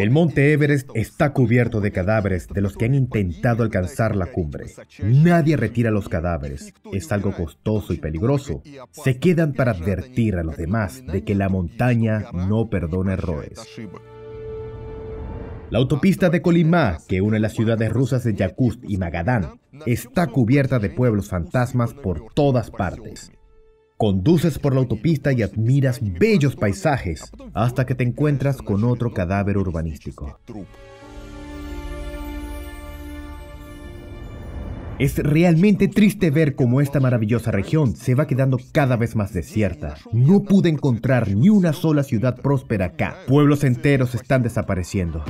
El monte Everest está cubierto de cadáveres de los que han intentado alcanzar la cumbre. Nadie retira los cadáveres. Es algo costoso y peligroso. Se quedan para advertir a los demás de que la montaña no perdona errores. La autopista de colimá que une las ciudades rusas de Yakut y Magadán, está cubierta de pueblos fantasmas por todas partes. Conduces por la autopista y admiras bellos paisajes hasta que te encuentras con otro cadáver urbanístico. Es realmente triste ver cómo esta maravillosa región se va quedando cada vez más desierta. No pude encontrar ni una sola ciudad próspera acá. Pueblos enteros están desapareciendo.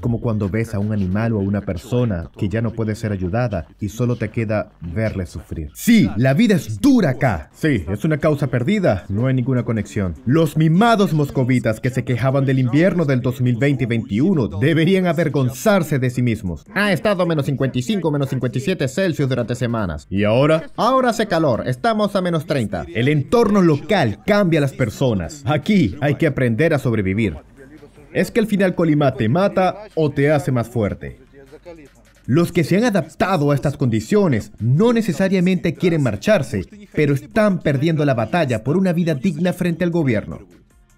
como cuando ves a un animal o a una persona que ya no puede ser ayudada y solo te queda verle sufrir. Sí, la vida es dura acá. Sí, es una causa perdida, no hay ninguna conexión. Los mimados moscovitas que se quejaban del invierno del 2020 2021 deberían avergonzarse de sí mismos. Ha estado menos 55, menos 57 Celsius durante semanas. ¿Y ahora? Ahora hace calor, estamos a menos 30. El entorno local cambia a las personas. Aquí hay que aprender a sobrevivir es que al final Colima te mata o te hace más fuerte. Los que se han adaptado a estas condiciones no necesariamente quieren marcharse, pero están perdiendo la batalla por una vida digna frente al gobierno.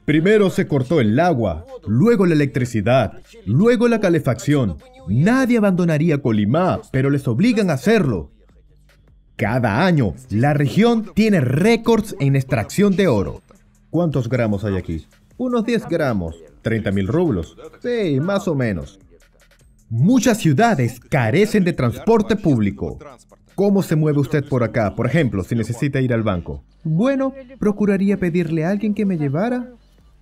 Primero se cortó el agua, luego la electricidad, luego la calefacción. Nadie abandonaría Colimá, pero les obligan a hacerlo. Cada año, la región tiene récords en extracción de oro. ¿Cuántos gramos hay aquí? Unos 10 gramos. 30.000 mil rublos. Sí, más o menos. Muchas ciudades carecen de transporte público. ¿Cómo se mueve usted por acá, por ejemplo, si necesita ir al banco? Bueno, procuraría pedirle a alguien que me llevara.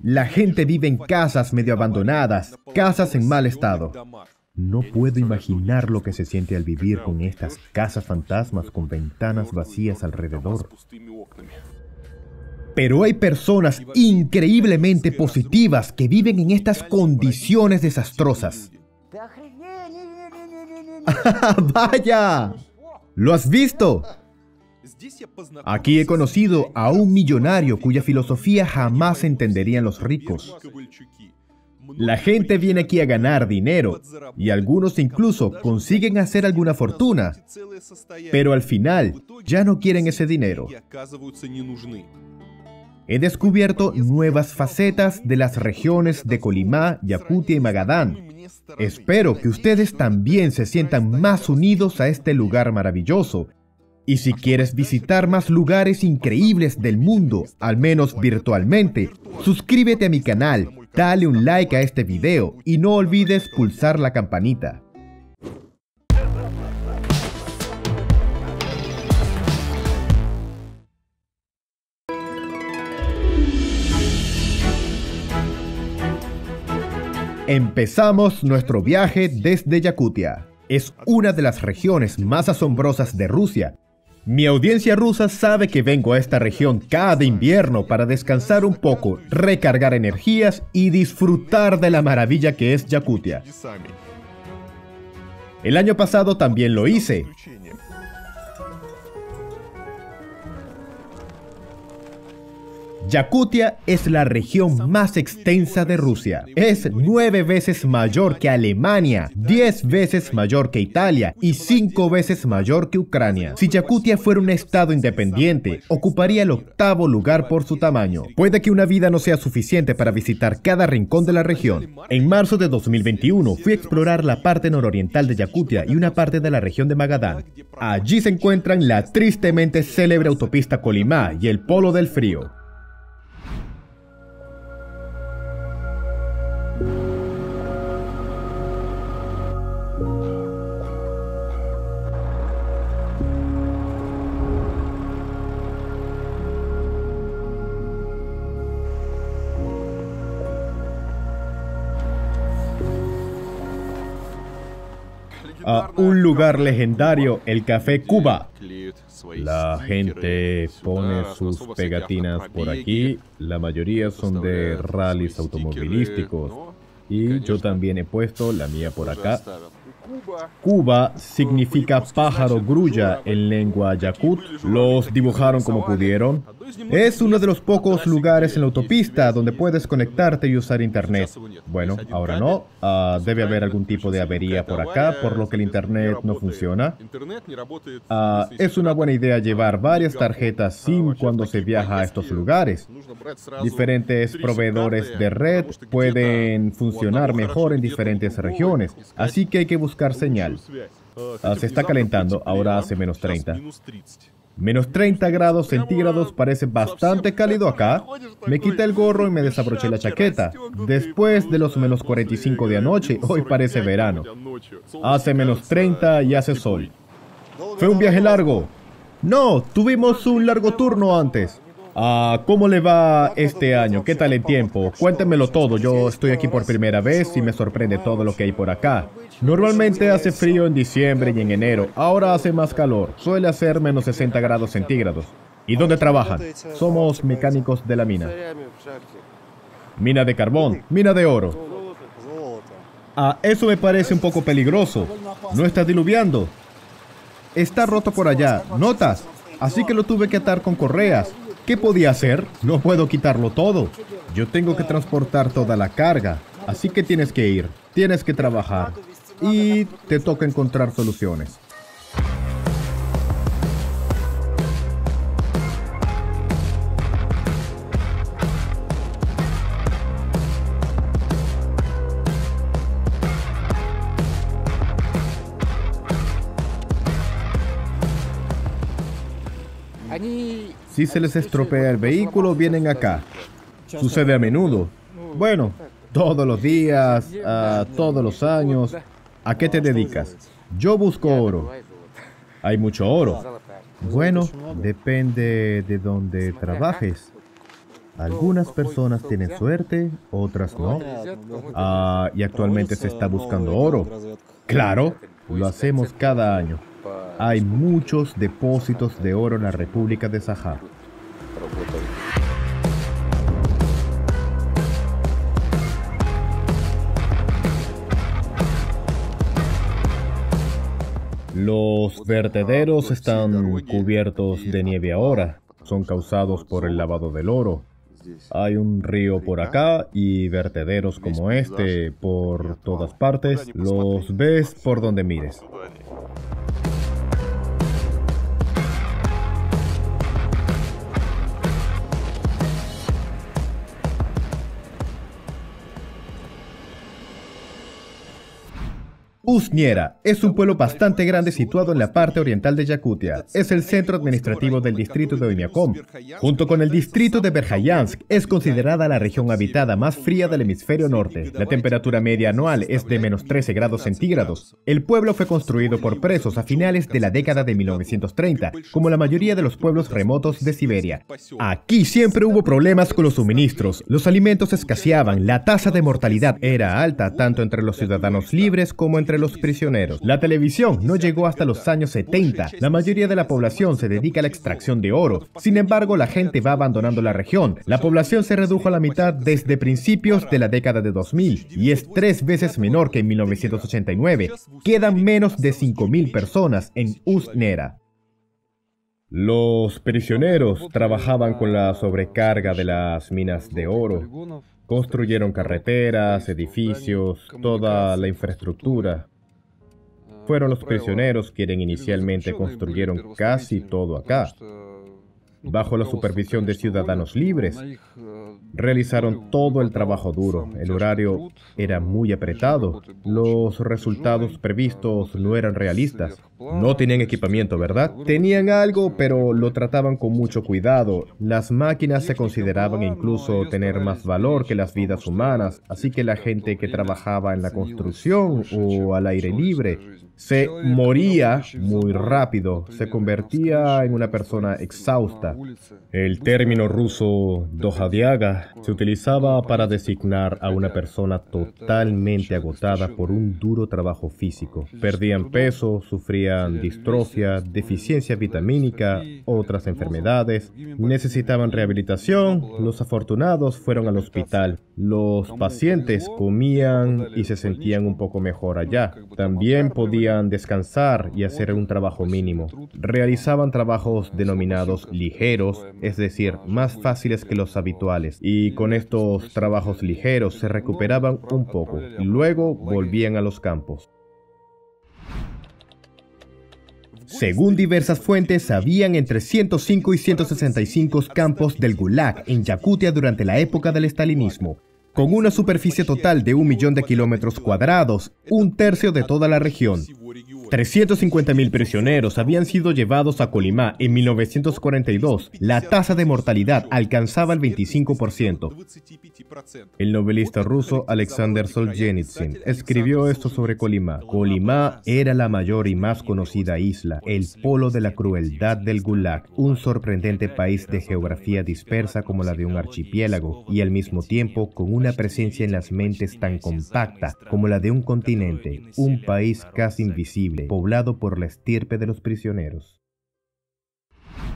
La gente vive en casas medio abandonadas, casas en mal estado. No puedo imaginar lo que se siente al vivir con estas casas fantasmas con ventanas vacías alrededor. Pero hay personas increíblemente positivas que viven en estas condiciones desastrosas. ¡Vaya! ¿Lo has visto? Aquí he conocido a un millonario cuya filosofía jamás entenderían los ricos. La gente viene aquí a ganar dinero y algunos incluso consiguen hacer alguna fortuna, pero al final ya no quieren ese dinero. He descubierto nuevas facetas de las regiones de Colimá, Yaputi y Magadán. Espero que ustedes también se sientan más unidos a este lugar maravilloso. Y si quieres visitar más lugares increíbles del mundo, al menos virtualmente, suscríbete a mi canal, dale un like a este video y no olvides pulsar la campanita. Empezamos nuestro viaje desde Yakutia. Es una de las regiones más asombrosas de Rusia. Mi audiencia rusa sabe que vengo a esta región cada invierno para descansar un poco, recargar energías y disfrutar de la maravilla que es Yakutia. El año pasado también lo hice. Yakutia es la región más extensa de Rusia. Es nueve veces mayor que Alemania, diez veces mayor que Italia y cinco veces mayor que Ucrania. Si Yakutia fuera un estado independiente, ocuparía el octavo lugar por su tamaño. Puede que una vida no sea suficiente para visitar cada rincón de la región. En marzo de 2021 fui a explorar la parte nororiental de Yakutia y una parte de la región de Magadán. Allí se encuentran la tristemente célebre autopista Colimá y el Polo del Frío. un lugar legendario, el Café Cuba. La gente pone sus pegatinas por aquí, la mayoría son de rallies automovilísticos y yo también he puesto la mía por acá Cuba significa pájaro grulla en lengua yakut. Los dibujaron como pudieron. Es uno de los pocos lugares en la autopista donde puedes conectarte y usar internet. Bueno, ahora no. Ah, debe haber algún tipo de avería por acá, por lo que el internet no funciona. Ah, es una buena idea llevar varias tarjetas SIM cuando se viaja a estos lugares. Diferentes proveedores de red pueden funcionar mejor en diferentes regiones, así que hay que buscar señal. Ah, se está calentando, ahora hace menos 30. Menos 30 grados centígrados parece bastante cálido acá. Me quité el gorro y me desabroché la chaqueta. Después de los menos 45 de anoche, hoy parece verano. Hace menos 30 y hace sol. Fue un viaje largo. No, tuvimos un largo turno antes. Ah, ¿cómo le va este año? ¿Qué tal el tiempo? Cuéntemelo todo, yo estoy aquí por primera vez y me sorprende todo lo que hay por acá. Normalmente hace frío en diciembre y en enero, ahora hace más calor, suele hacer menos 60 grados centígrados. ¿Y dónde trabajan? Somos mecánicos de la mina. Mina de carbón, mina de oro. Ah, eso me parece un poco peligroso. No está diluviando. Está roto por allá, ¿notas? Así que lo tuve que atar con correas. ¿Qué podía hacer? No puedo quitarlo todo. Yo tengo que transportar toda la carga. Así que tienes que ir, tienes que trabajar y te toca encontrar soluciones. Si se les estropea el vehículo, vienen acá. Sucede a menudo. Bueno, todos los días, todos los años. ¿A qué te dedicas? Yo busco oro. Hay mucho oro. Bueno, depende de dónde trabajes. Algunas personas tienen suerte, otras no. Ah, y actualmente se está buscando oro. Claro, lo hacemos cada año. Hay muchos depósitos de oro en la República de Sahara. Los vertederos están cubiertos de nieve ahora. Son causados por el lavado del oro. Hay un río por acá y vertederos como este por todas partes. Los ves por donde mires. Usniera es un pueblo bastante grande situado en la parte oriental de Yakutia. Es el centro administrativo del distrito de Oymyakon. Junto con el distrito de Berhayansk, es considerada la región habitada más fría del hemisferio norte. La temperatura media anual es de menos 13 grados centígrados. El pueblo fue construido por presos a finales de la década de 1930, como la mayoría de los pueblos remotos de Siberia. Aquí siempre hubo problemas con los suministros. Los alimentos escaseaban, la tasa de mortalidad era alta tanto entre los ciudadanos libres como entre los los prisioneros. La televisión no llegó hasta los años 70. La mayoría de la población se dedica a la extracción de oro. Sin embargo, la gente va abandonando la región. La población se redujo a la mitad desde principios de la década de 2000 y es tres veces menor que en 1989. Quedan menos de 5.000 personas en Usnera. Los prisioneros trabajaban con la sobrecarga de las minas de oro. Construyeron carreteras, edificios, toda la infraestructura fueron los prisioneros quienes inicialmente construyeron casi todo acá. Bajo la supervisión de ciudadanos libres, realizaron todo el trabajo duro. El horario era muy apretado. Los resultados previstos no eran realistas. No tenían equipamiento, ¿verdad? Tenían algo, pero lo trataban con mucho cuidado. Las máquinas se consideraban incluso tener más valor que las vidas humanas, así que la gente que trabajaba en la construcción o al aire libre se moría muy rápido, se convertía en una persona exhausta. El término ruso dojadiaga se utilizaba para designar a una persona totalmente agotada por un duro trabajo físico. Perdían peso, sufrían distrofia, deficiencia vitamínica, otras enfermedades. Necesitaban rehabilitación, los afortunados fueron al hospital. Los pacientes comían y se sentían un poco mejor allá. También podían descansar y hacer un trabajo mínimo. Realizaban trabajos denominados ligeros, es decir, más fáciles que los habituales. Y con estos trabajos ligeros se recuperaban un poco. Luego volvían a los campos. Según diversas fuentes, habían entre 105 y 165 campos del Gulag en Yakutia durante la época del estalinismo, con una superficie total de un millón de kilómetros cuadrados, un tercio de toda la región. 350.000 prisioneros habían sido llevados a Colimá en 1942. La tasa de mortalidad alcanzaba el 25%. El novelista ruso Alexander Solzhenitsyn escribió esto sobre Colima. Colima era la mayor y más conocida isla, el polo de la crueldad del Gulag, un sorprendente país de geografía dispersa como la de un archipiélago y al mismo tiempo con una presencia en las mentes tan compacta como la de un continente, un país casi invisible poblado por la estirpe de los prisioneros.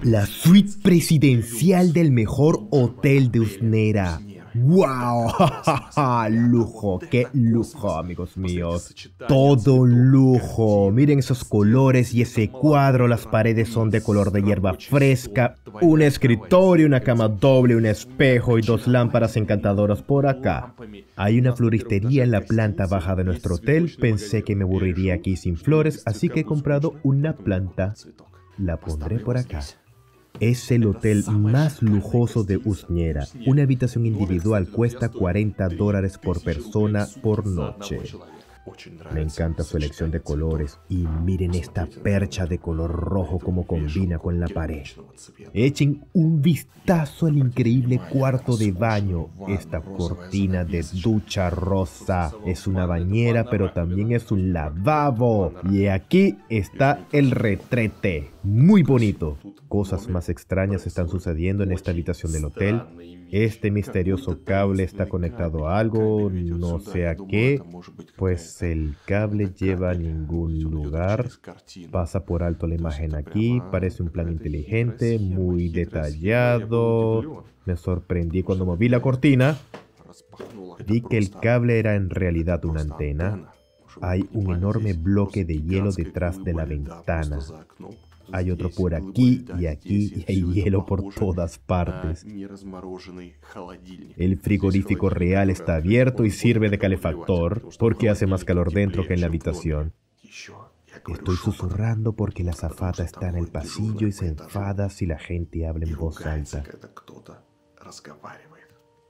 La suite presidencial del mejor hotel de Usnera ¡Wow! ¡Lujo! ¡Qué lujo, amigos míos! Todo lujo. Miren esos colores y ese cuadro. Las paredes son de color de hierba fresca. Un escritorio, una cama doble, un espejo y dos lámparas encantadoras por acá. Pues, Hay una floristería en la planta baja de nuestro hotel. Pensé que me aburriría aquí sin flores, este así que he comprado una planta. La pondré por acá. Es el hotel más lujoso de Usñera. Una habitación individual cuesta 40 dólares por persona por noche. Me encanta su elección de colores y miren esta percha de color rojo como combina con la pared. Echen un vistazo al increíble cuarto de baño. Esta cortina de ducha rosa es una bañera pero también es un lavabo. Y aquí está el retrete. Muy bonito. Cosas más extrañas están sucediendo en esta habitación del hotel este misterioso cable está conectado a algo, no sé a qué, pues el cable lleva a ningún lugar, pasa por alto la imagen aquí, parece un plan inteligente, muy detallado. Me sorprendí cuando moví la cortina. Vi que el cable era en realidad una antena. Hay un enorme bloque de hielo detrás de la ventana hay otro por aquí y aquí y hay hielo por todas partes. El frigorífico real está abierto y sirve de calefactor porque hace más calor dentro que en la habitación. Estoy susurrando porque la zafata está en el pasillo y se enfada si la gente habla en voz alta.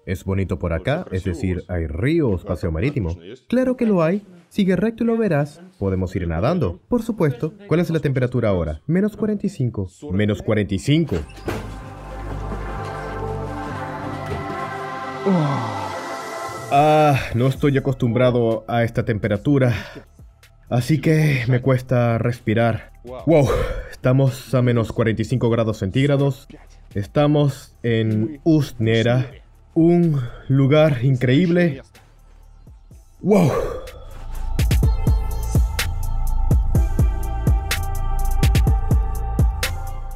Es bonito por acá, es decir, hay ríos, espacio marítimo. Claro que lo hay. Sigue recto y lo verás. Podemos ir nadando. Por supuesto. ¿Cuál es la temperatura ahora? Menos 45. Menos 45. Ah, no estoy acostumbrado a esta temperatura. Así que me cuesta respirar. Wow, estamos a menos 45 grados centígrados. Estamos en Ustnera, un lugar increíble. ¡Wow!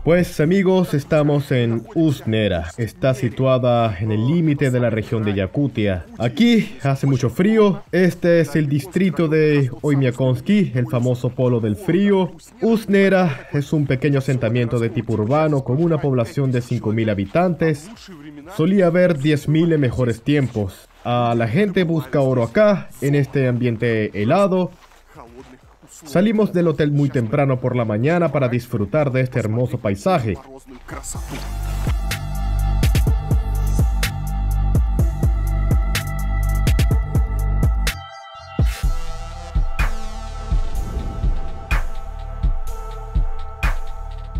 Pues amigos, estamos en Usnera. Está situada en el límite de la región de Yakutia. Aquí hace mucho frío. Este es el distrito de Oymyakonsky, el famoso polo del frío. Usnera es un pequeño asentamiento de tipo urbano con una población de 5.000 habitantes. Solía haber 10.000 mejores tiempos. A ah, la gente busca oro acá, en este ambiente helado. Salimos del hotel muy temprano por la mañana para disfrutar de este hermoso paisaje.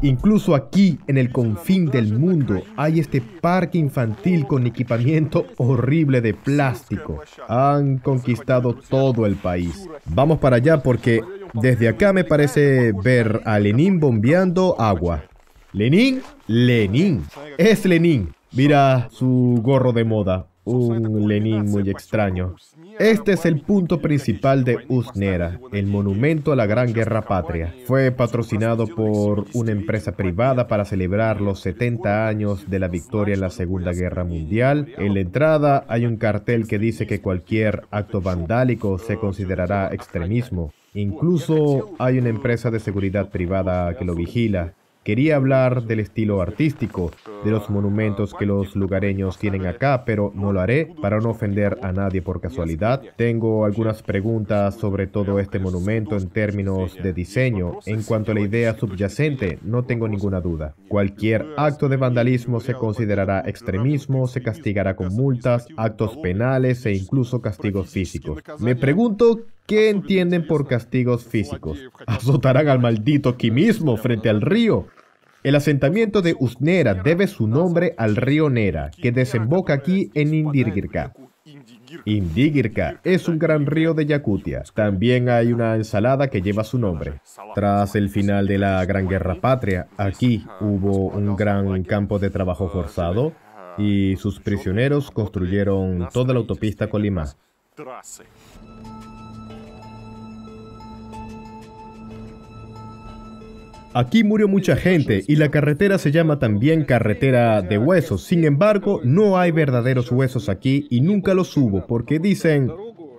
Incluso aquí, en el confín del mundo, hay este parque infantil con equipamiento horrible de plástico. Han conquistado todo el país. Vamos para allá porque desde acá me parece ver a Lenin bombeando agua. Lenin, Lenin, es Lenin. Mira su gorro de moda. Un Lenin muy extraño. Este es el punto principal de Usnera, el monumento a la Gran Guerra Patria. Fue patrocinado por una empresa privada para celebrar los 70 años de la victoria en la Segunda Guerra Mundial. En la entrada hay un cartel que dice que cualquier acto vandálico se considerará extremismo. Incluso hay una empresa de seguridad privada que lo vigila. Quería hablar del estilo artístico, de los monumentos que los lugareños tienen acá, pero no lo haré para no ofender a nadie por casualidad. Tengo algunas preguntas sobre todo este monumento en términos de diseño. En cuanto a la idea subyacente, no tengo ninguna duda. Cualquier acto de vandalismo se considerará extremismo, se castigará con multas, actos penales e incluso castigos físicos. Me pregunto ¿Qué entienden por castigos físicos? Azotarán al maldito aquí mismo, frente al río. El asentamiento de Usnera debe su nombre al río Nera, que desemboca aquí en Indirgirka. Indigirka es un gran río de Yakutia. También hay una ensalada que lleva su nombre. Tras el final de la Gran Guerra Patria, aquí hubo un gran campo de trabajo forzado y sus prisioneros construyeron toda la autopista Colima. Aquí murió mucha gente y la carretera se llama también carretera de huesos. Sin embargo, no hay verdaderos huesos aquí y nunca los hubo porque dicen...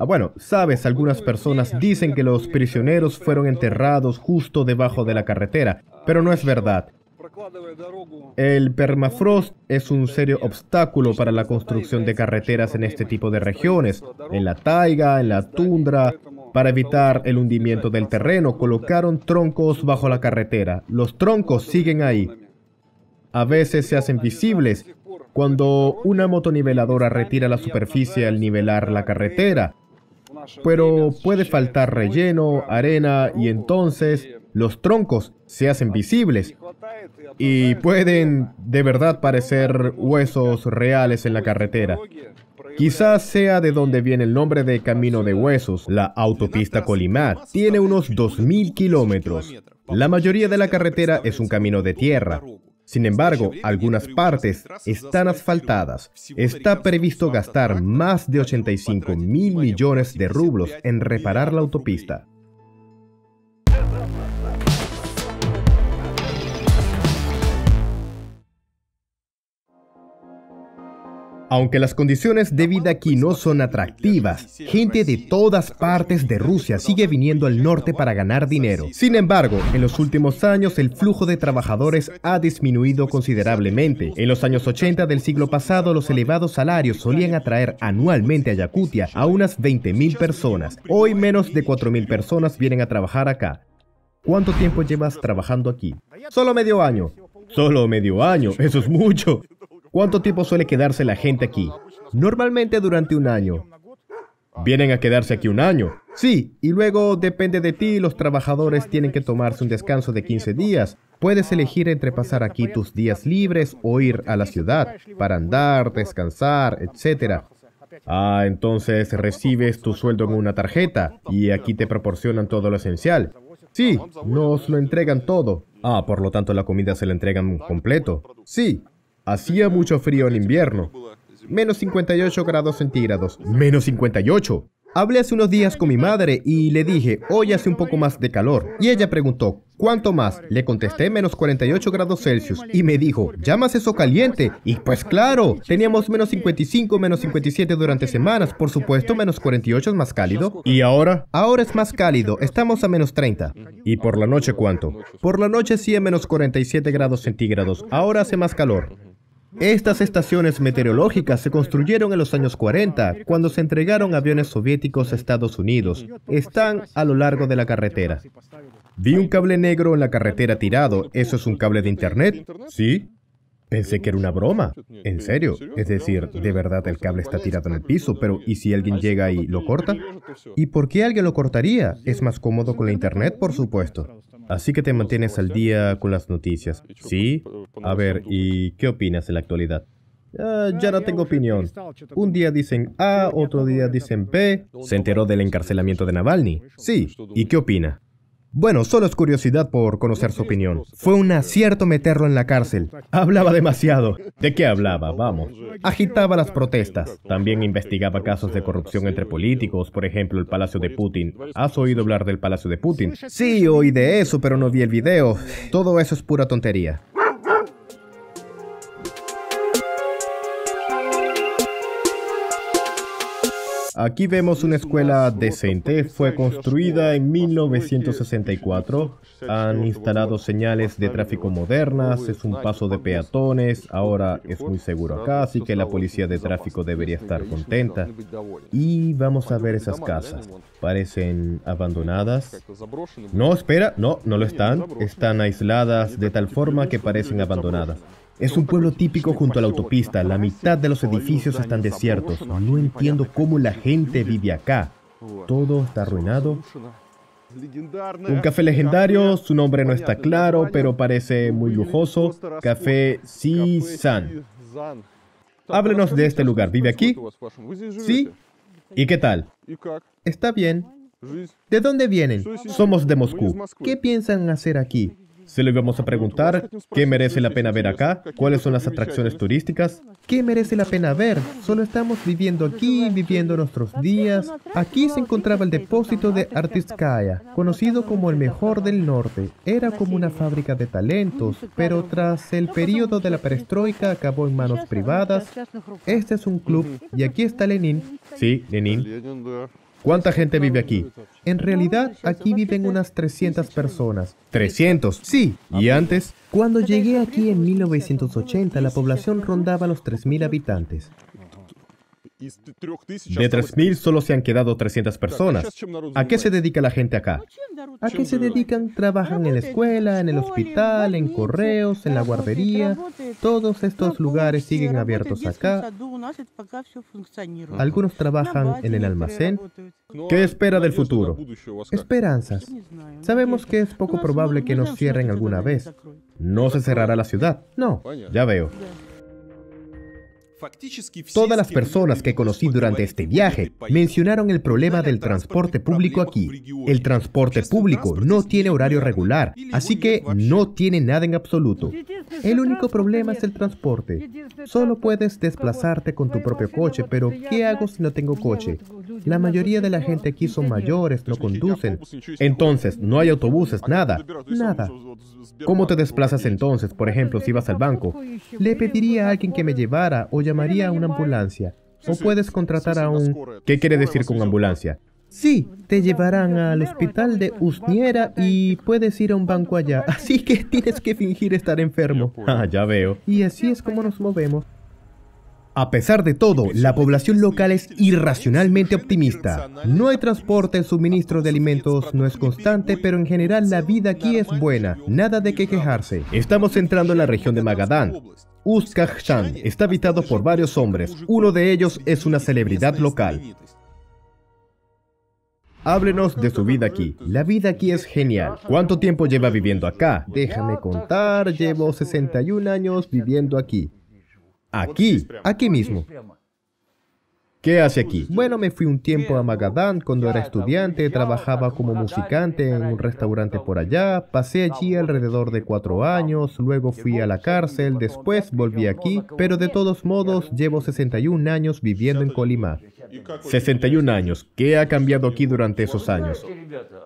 Ah, bueno, sabes, algunas personas dicen que los prisioneros fueron enterrados justo debajo de la carretera, pero no es verdad. El permafrost es un serio obstáculo para la construcción de carreteras en este tipo de regiones, en la taiga, en la tundra, para evitar el hundimiento del terreno, colocaron troncos bajo la carretera. Los troncos siguen ahí. A veces se hacen visibles cuando una motoniveladora retira la superficie al nivelar la carretera, pero puede faltar relleno, arena y entonces los troncos se hacen visibles y pueden de verdad parecer huesos reales en la carretera. Quizás sea de donde viene el nombre de Camino de Huesos, la autopista Colimat. Tiene unos 2.000 kilómetros. La mayoría de la carretera es un camino de tierra. Sin embargo, algunas partes están asfaltadas. Está previsto gastar más de 85 mil millones de rublos en reparar la autopista. Aunque las condiciones de vida aquí no son atractivas, gente de todas partes de Rusia sigue viniendo al norte para ganar dinero. Sin embargo, en los últimos años el flujo de trabajadores ha disminuido considerablemente. En los años 80 del siglo pasado, los elevados salarios solían atraer anualmente a Yakutia a unas 20.000 personas. Hoy menos de 4.000 personas vienen a trabajar acá. ¿Cuánto tiempo llevas trabajando aquí? Solo medio año. Solo medio año, eso es mucho. ¿Cuánto tiempo suele quedarse la gente aquí? Normalmente durante un año. Vienen a quedarse aquí un año. Sí, y luego depende de ti, los trabajadores tienen que tomarse un descanso de 15 días. Puedes elegir entre pasar aquí tus días libres o ir a la ciudad para andar, descansar, etc. Ah, entonces recibes tu sueldo en una tarjeta y aquí te proporcionan todo lo esencial. Sí, nos lo entregan todo. Ah, por lo tanto la comida se la entregan completo. Sí, Hacía mucho frío en invierno. Menos 58 grados centígrados. Menos 58. Hablé hace unos días con mi madre y le dije, hoy hace un poco más de calor. Y ella preguntó, ¿cuánto más? Le contesté menos 48 grados Celsius. Y me dijo, ¿llamas eso caliente? Y pues claro, teníamos menos 55, menos 57 durante semanas. Por supuesto, menos 48 es más cálido. ¿Y ahora? Ahora es más cálido, estamos a menos 30. ¿Y por la noche cuánto? Por la noche sí a menos 47 grados centígrados. Ahora hace más calor. Estas estaciones meteorológicas se construyeron en los años 40, cuando se entregaron aviones soviéticos a Estados Unidos. Están a lo largo de la carretera. Vi un cable negro en la carretera tirado. ¿Eso es un cable de Internet? Sí. Pensé que era una broma. En serio. Es decir, de verdad el cable está tirado en el piso, pero ¿y si alguien llega y lo corta? ¿Y por qué alguien lo cortaría? Es más cómodo con la Internet, por supuesto. Así que te mantienes al día con las noticias, ¿sí? A ver, ¿y qué opinas en la actualidad? Ah, ya no tengo opinión. Un día dicen A, otro día dicen B. ¿Se enteró del encarcelamiento de Navalny? Sí. ¿Y qué opina? Bueno, solo es curiosidad por conocer su opinión. Fue un acierto meterlo en la cárcel. Hablaba demasiado. ¿De qué hablaba? Vamos. Agitaba las protestas. También investigaba casos de corrupción entre políticos, por ejemplo, el Palacio de Putin. ¿Has oído hablar del Palacio de Putin? Sí, oí de eso, pero no vi el video. Todo eso es pura tontería. Aquí vemos una escuela decente. Fue construida en 1964. Han instalado señales de tráfico modernas. Es un paso de peatones. Ahora es muy seguro acá, así que la policía de tráfico debería estar contenta. Y vamos a ver esas casas. Parecen abandonadas. No, espera. No, no lo están. Están aisladas de tal forma que parecen abandonadas. Es un pueblo típico junto a la autopista, la mitad de los edificios están desiertos. No entiendo cómo la gente vive acá. Todo está arruinado. Un café legendario, su nombre no está claro, pero parece muy lujoso. Café Si-San. Háblenos de este lugar. ¿Vive aquí? Sí. ¿Y qué tal? Está bien. ¿De dónde vienen? Somos de Moscú. ¿Qué piensan hacer aquí? Se le vamos a preguntar qué merece la pena ver acá, cuáles son las atracciones turísticas, qué merece la pena ver. Solo estamos viviendo aquí, viviendo nuestros días. Aquí se encontraba el depósito de Artiskaya, conocido como el mejor del norte. Era como una fábrica de talentos, pero tras el periodo de la perestroika acabó en manos privadas. Este es un club y aquí está Lenin. Sí, Lenin. ¿Cuánta gente vive aquí? En realidad, aquí viven unas 300 personas. ¿300? Sí. ¿Y antes? Cuando llegué aquí en 1980, la población rondaba los 3.000 habitantes. De 3.000 solo se han quedado 300 personas. ¿A qué se dedica la gente acá? ¿A qué se dedican? Trabajan en la escuela, en el hospital, en correos, en la guardería. Todos estos lugares siguen abiertos acá. Algunos trabajan en el almacén. ¿Qué espera del futuro? Esperanzas. Sabemos que es poco probable que nos cierren alguna vez. No se cerrará la ciudad. No, ya veo. Todas las personas que conocí durante este viaje mencionaron el problema del transporte público aquí. El transporte público no tiene horario regular, así que no tiene nada en absoluto. El único problema es el transporte. Solo puedes desplazarte con tu propio coche, pero ¿qué hago si no tengo coche? La mayoría de la gente aquí son mayores, no conducen. Entonces, no hay autobuses, nada. Nada. ¿Cómo te desplazas entonces, por ejemplo, si vas al banco? Le pediría a alguien que me llevara o llamaría a una ambulancia. O puedes contratar a un... ¿Qué quiere decir con ambulancia? Sí, te llevarán al hospital de Usniera y puedes ir a un banco allá. Así que tienes que fingir estar enfermo. Ah, ya veo. Y así es como nos movemos. A pesar de todo, la población local es irracionalmente optimista. No hay transporte, el suministro de alimentos no es constante, pero en general la vida aquí es buena, nada de qué quejarse. Estamos entrando en la región de Magadán, Uskag-shan está habitado por varios hombres. Uno de ellos es una celebridad local. Háblenos de su vida aquí. La vida aquí es genial. ¿Cuánto tiempo lleva viviendo acá? Déjame contar, llevo 61 años viviendo aquí. Aquí, aquí mismo. ¿Qué hace aquí? Bueno, me fui un tiempo a Magadán cuando era estudiante, trabajaba como musicante en un restaurante por allá, pasé allí alrededor de cuatro años, luego fui a la cárcel, después volví aquí, pero de todos modos llevo 61 años viviendo en Colima. 61 años, ¿qué ha cambiado aquí durante esos años?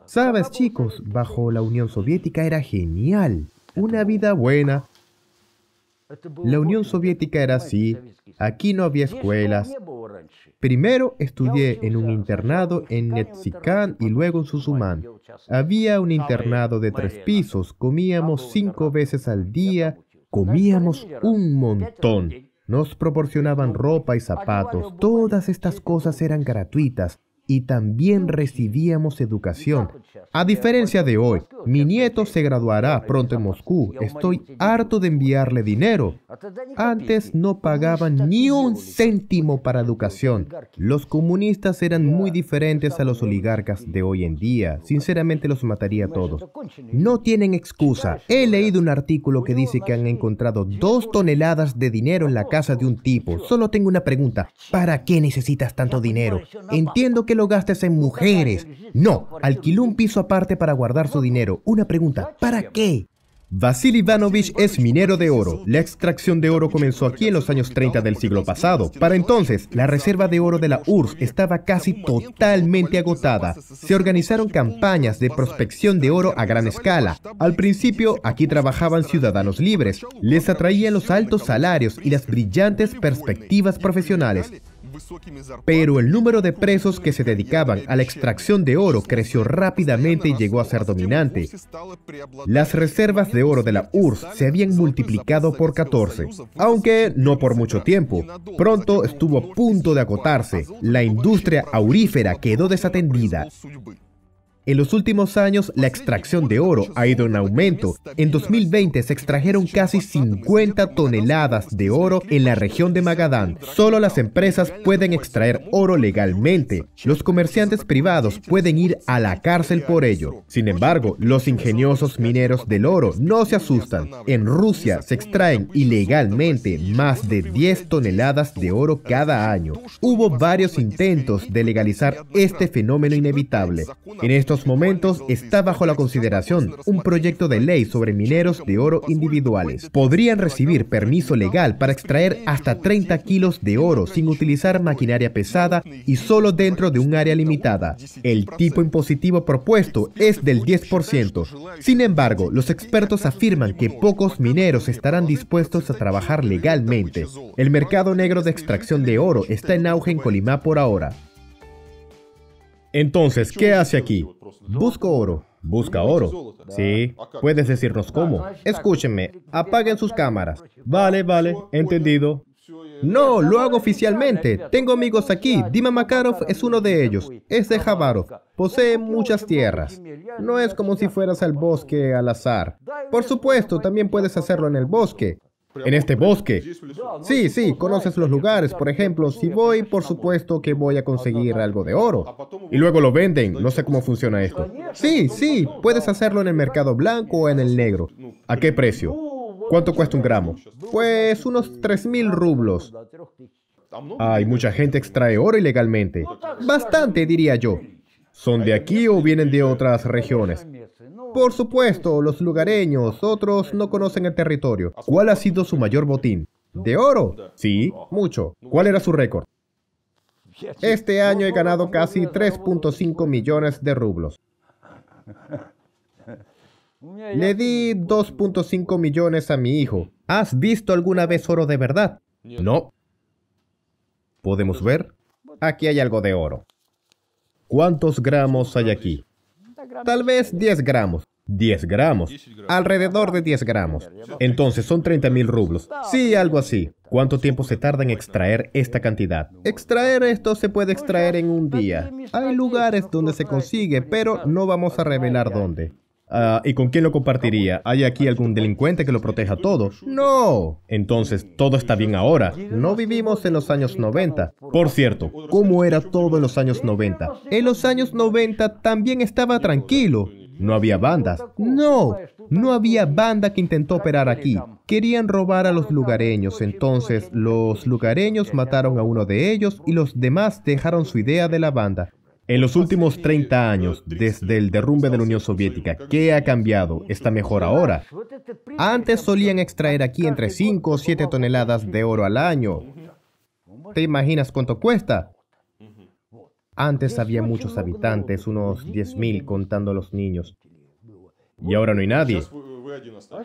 Sabes chicos, bajo la Unión Soviética era genial, una vida buena. La Unión Soviética era así, Aquí no había escuelas. Primero estudié en un internado en Netzicán y luego en Suzumán. Había un internado de tres pisos, comíamos cinco veces al día, comíamos un montón. Nos proporcionaban ropa y zapatos. Todas estas cosas eran gratuitas y también recibíamos educación. A diferencia de hoy, mi nieto se graduará pronto en Moscú. Estoy harto de enviarle dinero. Antes no pagaban ni un céntimo para educación. Los comunistas eran muy diferentes a los oligarcas de hoy en día. Sinceramente los mataría a todos. No tienen excusa. He leído un artículo que dice que han encontrado dos toneladas de dinero en la casa de un tipo. Solo tengo una pregunta. ¿Para qué necesitas tanto pues, dinero? Entiendo que lo gastes en mujeres. No, alquiló un piso aparte para guardar su dinero. Una pregunta, ¿para qué? Vasily Ivanovich es minero de oro. La extracción de oro comenzó aquí en los años 30 del siglo pasado. Para entonces, la reserva de oro de la URSS estaba casi totalmente agotada. Se organizaron campañas de prospección de oro a gran escala. Al principio, aquí trabajaban ciudadanos libres. Les atraían los altos salarios y las brillantes perspectivas profesionales. Pero el número de presos que se dedicaban a la extracción de oro creció rápidamente y llegó a ser dominante. Las reservas de oro de la URSS se habían multiplicado por 14, aunque no por mucho tiempo. Pronto estuvo a punto de agotarse. La industria aurífera quedó desatendida. En los últimos años, la extracción de oro ha ido en aumento. En 2020 se extrajeron casi 50 toneladas de oro en la pues, región de Magadán. Solo las empresas pueden pues, extraer oro legalmente. Los comerciantes privados pueden ir a la cárcel por ello. Sin embargo, los ingeniosos mineros del oro no se asustan. En Rusia se extraen ilegalmente más de 10 toneladas de oro cada año. Hubo varios intentos de legalizar este fenómeno inevitable. En estos estos momentos está bajo la consideración un proyecto de ley sobre mineros de oro individuales. Podrían recibir permiso legal para extraer hasta 30 kilos de oro sin utilizar maquinaria pesada y solo dentro de un área limitada. El tipo impositivo propuesto es del 10%. Sin embargo, los expertos afirman que pocos mineros estarán dispuestos a trabajar legalmente. El mercado negro de extracción de oro está en auge en Colimá por ahora. Entonces, ¿qué hace aquí? Busco oro. Busca oro. Sí, puedes decirnos cómo. Escúchenme, apaguen sus cámaras. Vale, vale, entendido. No, lo hago oficialmente. Tengo amigos aquí. Dima Makarov es uno de ellos. Es de Jabarov. Posee muchas tierras. No es como si fueras al bosque al azar. Por supuesto, también puedes hacerlo en el bosque en este bosque. Sí, sí, conoces los lugares. Por ejemplo, si voy, por supuesto que voy a conseguir algo de oro. Y luego lo venden. No sé cómo funciona esto. Sí, sí, puedes hacerlo en el mercado blanco o en el negro. ¿A qué precio? ¿Cuánto cuesta un gramo? Pues unos mil rublos. Hay mucha gente extrae oro ilegalmente. Bastante, diría yo. ¿Son de aquí o vienen de otras regiones? Por supuesto, los lugareños, otros no conocen el territorio. ¿Cuál ha sido su mayor botín? ¿De oro? Sí, mucho. ¿Cuál era su récord? Este año he ganado casi 3.5 millones de rublos. Le di 2.5 millones a mi hijo. ¿Has visto alguna vez oro de verdad? No. ¿Podemos ver? Aquí hay algo de oro. ¿Cuántos gramos hay aquí? Tal vez 10 gramos. 10 gramos. Alrededor de 10 gramos. Entonces son 30 mil rublos. Sí, algo así. ¿Cuánto tiempo se tarda en extraer esta cantidad? Extraer esto se puede extraer en un día. Hay lugares donde se consigue, pero no vamos a revelar dónde. Ah, ¿Y con quién lo compartiría? ¿Hay aquí algún delincuente que lo proteja todo? No. Entonces, todo está bien ahora. No vivimos en los años 90. Por cierto, ¿cómo era todo en los años 90? En los años 90 también estaba tranquilo. No había bandas. No, no había banda que intentó operar aquí. Querían robar a los lugareños, entonces los lugareños mataron a uno de ellos y los demás dejaron su idea de la banda. En los últimos 30 años, desde el derrumbe de la Unión Soviética, ¿qué ha cambiado? ¿Está mejor ahora? Antes solían extraer aquí entre 5 o 7 toneladas de oro al año. ¿Te imaginas cuánto cuesta? Antes había muchos habitantes, unos 10.000 contando los niños. Y ahora no hay nadie.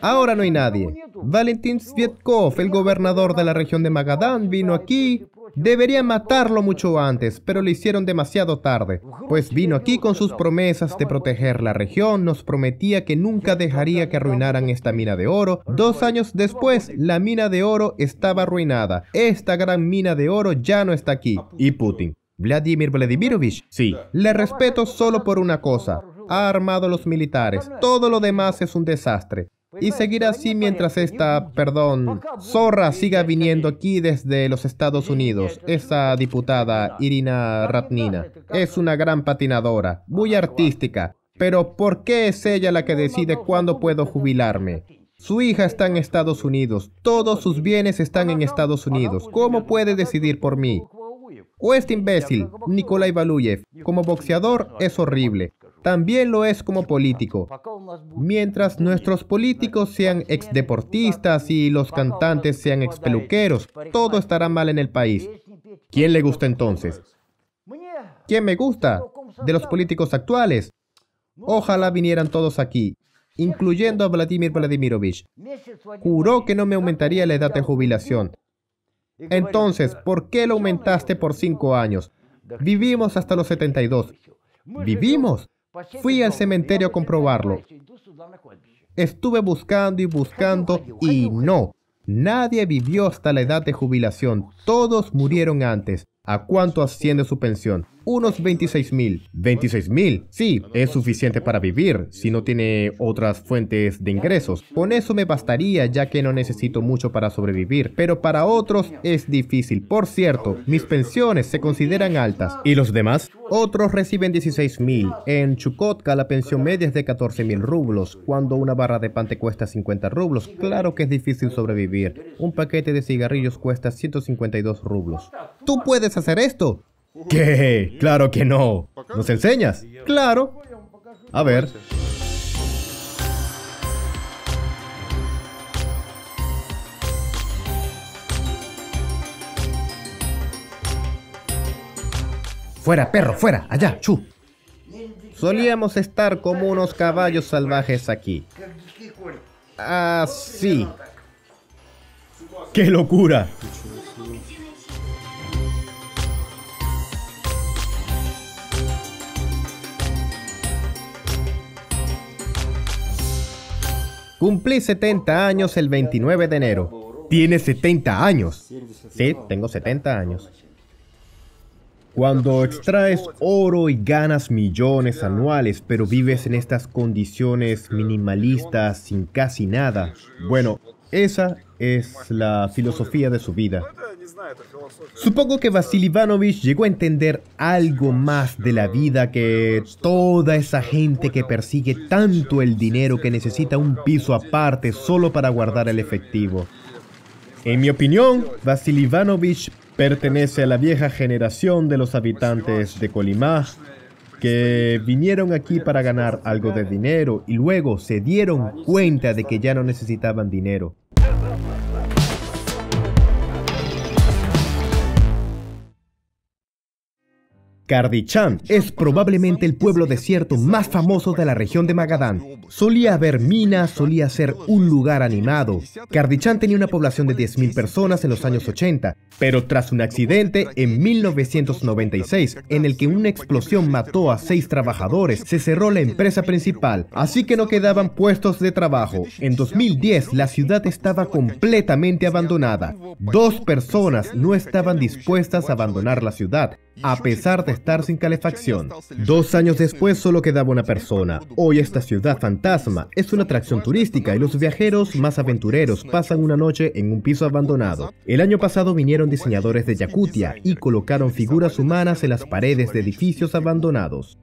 Ahora no hay nadie. Valentin Svietkov, el gobernador de la región de Magadán, vino aquí. Deberían matarlo mucho antes, pero lo hicieron demasiado tarde, pues vino aquí con sus promesas de proteger la región, nos prometía que nunca dejaría que arruinaran esta mina de oro. Dos años después, la mina de oro estaba arruinada. Esta gran mina de oro ya no está aquí. Y Putin. Vladimir Vladimirovich, sí, le respeto solo por una cosa, ha armado a los militares. Todo lo demás es un desastre. Y seguirá así mientras esta, perdón, zorra siga viniendo aquí desde los Estados Unidos. Esa diputada Irina Ratnina es una gran patinadora, muy artística. Pero ¿por qué es ella la que decide cuándo puedo jubilarme? Su hija está en Estados Unidos, todos sus bienes están en Estados Unidos. ¿Cómo puede decidir por mí? O este imbécil, Nikolai Valuyev, como boxeador es horrible también lo es como político. Mientras nuestros políticos sean ex-deportistas y los cantantes sean ex-peluqueros, todo estará mal en el país. ¿Quién le gusta entonces? ¿Quién me gusta? De los políticos actuales. Ojalá vinieran todos aquí, incluyendo a Vladimir Vladimirovich. Juró que no me aumentaría la edad de jubilación. Entonces, ¿por qué lo aumentaste por cinco años? Vivimos hasta los 72. ¿Vivimos? Pues Fui al cementerio a comprobarlo. Estuve buscando y buscando y no. Nadie vivió hasta la edad de jubilación. Todos murieron antes. ¿A cuánto asciende su pensión? unos 26 mil. 26 mil, sí, es suficiente para vivir, si no tiene otras fuentes de ingresos. Con eso me bastaría ya que no necesito mucho para sobrevivir, pero para otros es difícil. Por cierto, mis pensiones se consideran altas. ¿Y los demás? Otros reciben $16,000. mil. En Chukotka la pensión media es de 14 mil rublos, cuando una barra de pan cuesta 50 rublos. Claro que es difícil sobrevivir. Un paquete de cigarrillos cuesta 152 rublos. ¿Tú puedes hacer esto? ¿Qué? Claro que no. ¿Nos enseñas? Claro. A ver. Fuera, perro, fuera, allá, chu. Solíamos estar como unos caballos salvajes aquí. Así. Ah, ¡Qué locura! Cumplí 70 años el 29 de enero. ¿Tienes 70 años? Sí, tengo 70 años. Cuando extraes oro y ganas millones anuales, pero vives en estas condiciones minimalistas sin casi nada, bueno, esa es la filosofía de su vida. Supongo que Vasily Ivanovich llegó a entender algo más de la vida que toda esa gente que persigue tanto el dinero que necesita un piso aparte solo para guardar el efectivo. En mi opinión, Vasily Ivanovich pertenece a la vieja generación de los habitantes de Colimá pues que vinieron aquí para pues, ganar algo de dinero y luego se dieron cuenta de que ya no necesitaban dinero. Kardichan es probablemente el pueblo desierto más famoso de la región de Magadán. Solía haber minas, solía ser un lugar animado. Kardichan tenía una población de 10.000 personas en los años 80, pero tras un accidente en 1996, en el que una explosión mató a seis trabajadores, se cerró la empresa principal, así que no quedaban puestos de trabajo. En 2010, la ciudad estaba completamente abandonada. Dos personas no estaban dispuestas a abandonar la ciudad, a pesar de estar sin calefacción. Dos años después solo quedaba una persona. Hoy esta ciudad fantasma es una atracción turística y los viajeros más aventureros pasan una noche en un piso abandonado. El año pasado vinieron diseñadores de Yakutia y colocaron figuras humanas en las paredes de edificios abandonados.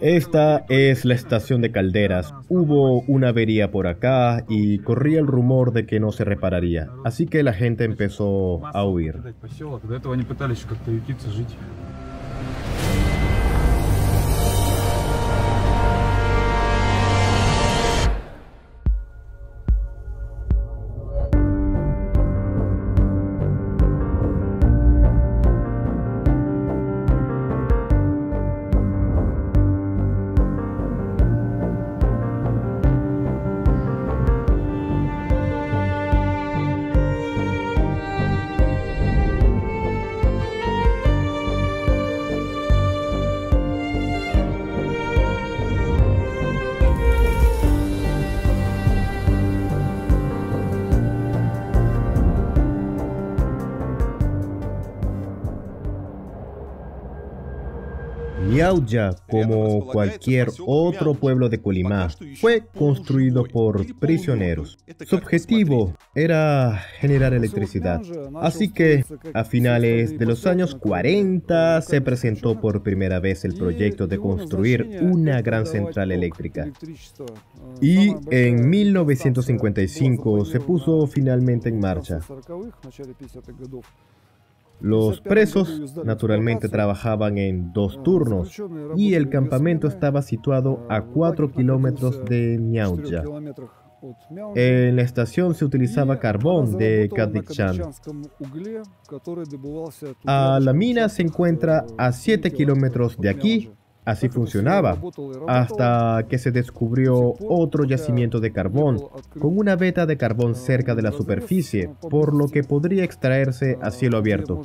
Esta es la estación de calderas. Hubo una avería por acá y corría el rumor de que no se repararía. Así que la gente empezó a huir. como cualquier otro pueblo de Colima fue construido por prisioneros. Este Su objetivo era generar electricidad. Así que, a finales de los años 40, se presentó por primera vez el proyecto de construir una gran central eléctrica. Ah, y en 1955 se puso finalmente en marcha. Los presos, naturalmente, ¿eh? trabajaban en ah, dos turnos y el campamento estaba situado a 4 kilómetros de Miauja. En la estación se utilizaba carbón de Kadikchan. A la mina se encuentra eh, a 7 kilómetros de aquí Así pues, funcionaba, hasta que se descubrió otro yacimiento de carbón, con una veta de carbón ah, cerca de la superficie, por lo que podría extraerse a ah, cielo abierto.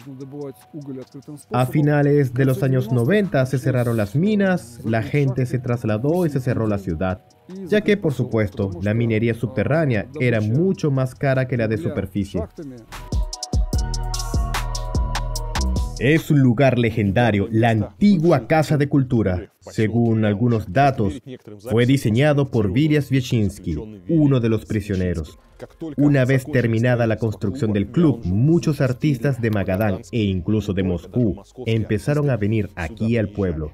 A finales de los años 90 se cerraron las minas, la gente se trasladó y se cerró la ciudad, ya que por supuesto la minería subterránea era mucho más cara que la de superficie. Es un lugar legendario, la antigua Casa de Cultura. Según algunos datos, fue diseñado por Virias Vyachinsky, uno de los prisioneros. Una vez terminada la construcción del club, muchos artistas de Magadán e incluso de Moscú empezaron a venir aquí al pueblo.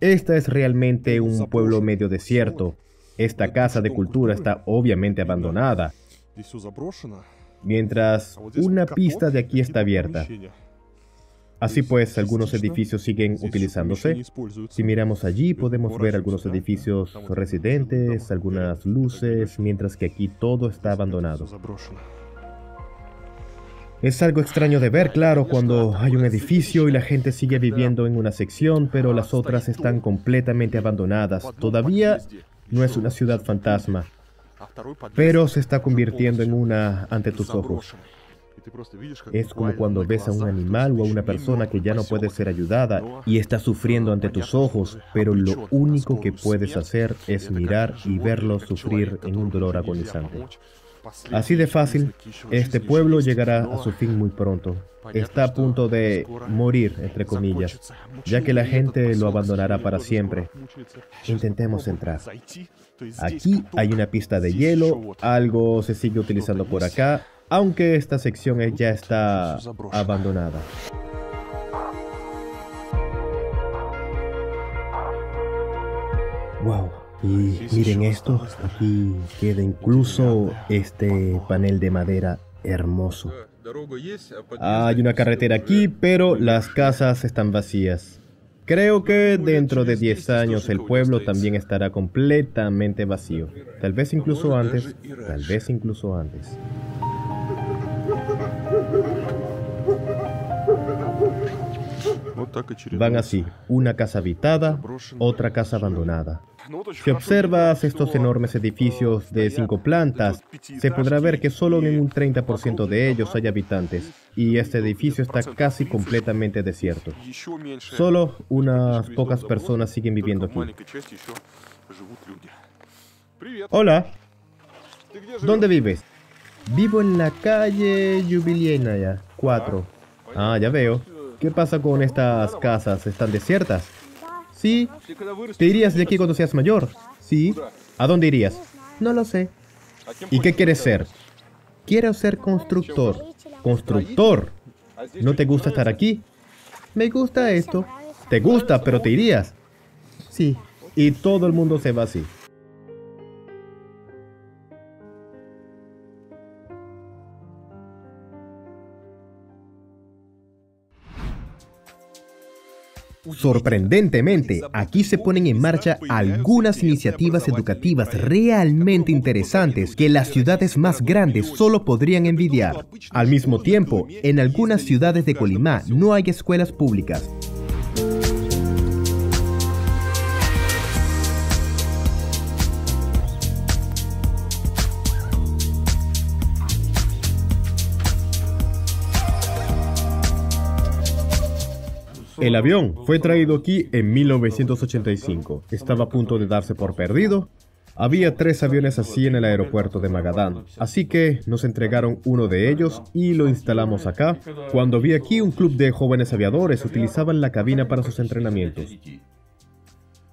Esta es realmente un pueblo medio desierto. Esta casa de cultura está obviamente abandonada. Mientras una pista de aquí está abierta, Así pues, algunos edificios siguen utilizándose. Si miramos allí, podemos ver algunos edificios residentes, algunas luces, mientras que aquí todo está abandonado. Es algo extraño de ver, claro, cuando hay un edificio y la gente sigue viviendo en una sección, pero las otras están completamente abandonadas. Todavía no es una ciudad fantasma, pero se está convirtiendo en una ante tus ojos. Es como cuando ves a un animal o a una persona que ya no puede ser ayudada y está sufriendo ante tus ojos, pero lo único que puedes hacer es mirar y verlo sufrir en un dolor agonizante. Así de fácil, este pueblo llegará a su fin muy pronto. Está a punto de morir, entre comillas, ya que la gente lo abandonará para siempre. Intentemos entrar. Aquí hay una pista de hielo, algo se sigue utilizando por acá, aunque esta sección ya está abandonada. Wow, y miren esto, aquí queda incluso este panel de madera hermoso. Eh, Hay una carretera aquí, pero las casas están vacías. Creo que dentro de 10 años el pueblo también estará completamente vacío. Tal vez incluso antes, tal vez incluso antes. Van así, una casa habitada, otra casa abandonada. Si observas estos enormes edificios de cinco plantas, se podrá ver que solo en un 30% de ellos hay habitantes y este edificio está casi completamente desierto. Solo unas pocas personas siguen viviendo aquí. Hola. ¿Dónde vives? Vivo en la calle Jubilienaya 4. Ah, ya veo. ¿Qué pasa con estas casas? ¿Están desiertas? Sí. ¿Te irías de aquí cuando seas mayor? Sí. ¿A dónde irías? No lo sé. ¿Y qué quieres ser? Quiero ser constructor. ¿Constructor? ¿No te gusta estar aquí? Me gusta esto. Te gusta, pero te irías. Sí. Y todo el mundo se va así. Sorprendentemente, aquí se ponen en marcha algunas iniciativas educativas realmente interesantes que las ciudades más grandes solo podrían envidiar. Al mismo tiempo, en algunas ciudades de Colimá no hay escuelas públicas. El avión fue traído aquí en 1985. Estaba a punto de darse por perdido. Había tres aviones así en el aeropuerto de Magadán, así que nos entregaron uno de ellos y lo instalamos acá. Cuando vi aquí un club de jóvenes aviadores utilizaban la cabina para sus entrenamientos.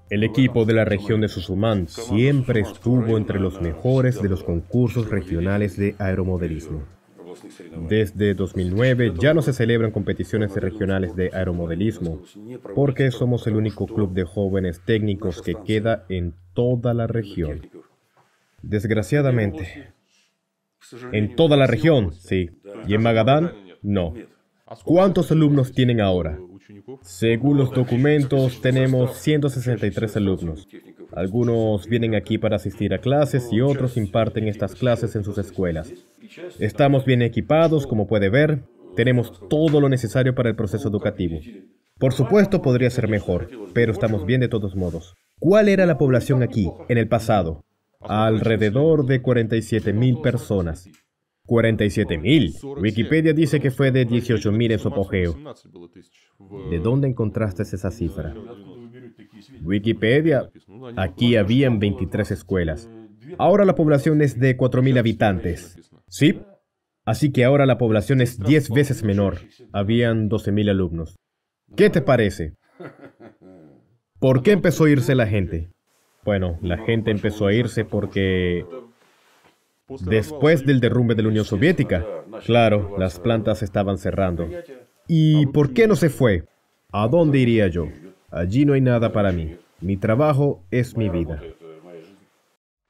El equipo de la región de Suzumán siempre estuvo entre los mejores de los concursos regionales de aeromodelismo. Desde 2009 ya no se celebran competiciones regionales de aeromodelismo, porque somos el único club de jóvenes técnicos que queda en toda la región. Desgraciadamente. En toda la región, sí. ¿Y en Magadán? No. ¿Cuántos alumnos tienen ahora? Según los documentos, tenemos 163 alumnos. Algunos vienen aquí para asistir a clases y otros imparten estas clases en sus escuelas. Estamos bien equipados, como puede ver. Tenemos todo lo necesario para el proceso educativo. Por supuesto, podría ser mejor, pero estamos bien de todos modos. ¿Cuál era la población aquí, en el pasado? Alrededor de 47.000 personas. 47.000. Wikipedia dice que fue de 18.000 en su apogeo. ¿De dónde encontraste esa cifra? Wikipedia. Aquí habían 23 escuelas. Ahora la población es de 4.000 habitantes. ¿Sí? Así que ahora la población es 10 veces menor. Habían 12.000 alumnos. ¿Qué te parece? ¿Por qué empezó a irse la gente? Bueno, la gente empezó a irse porque después del derrumbe de la Unión Soviética, claro, las plantas estaban cerrando. ¿Y por qué no se fue? ¿A dónde iría yo? Allí no hay nada para mí. Mi trabajo es mi vida.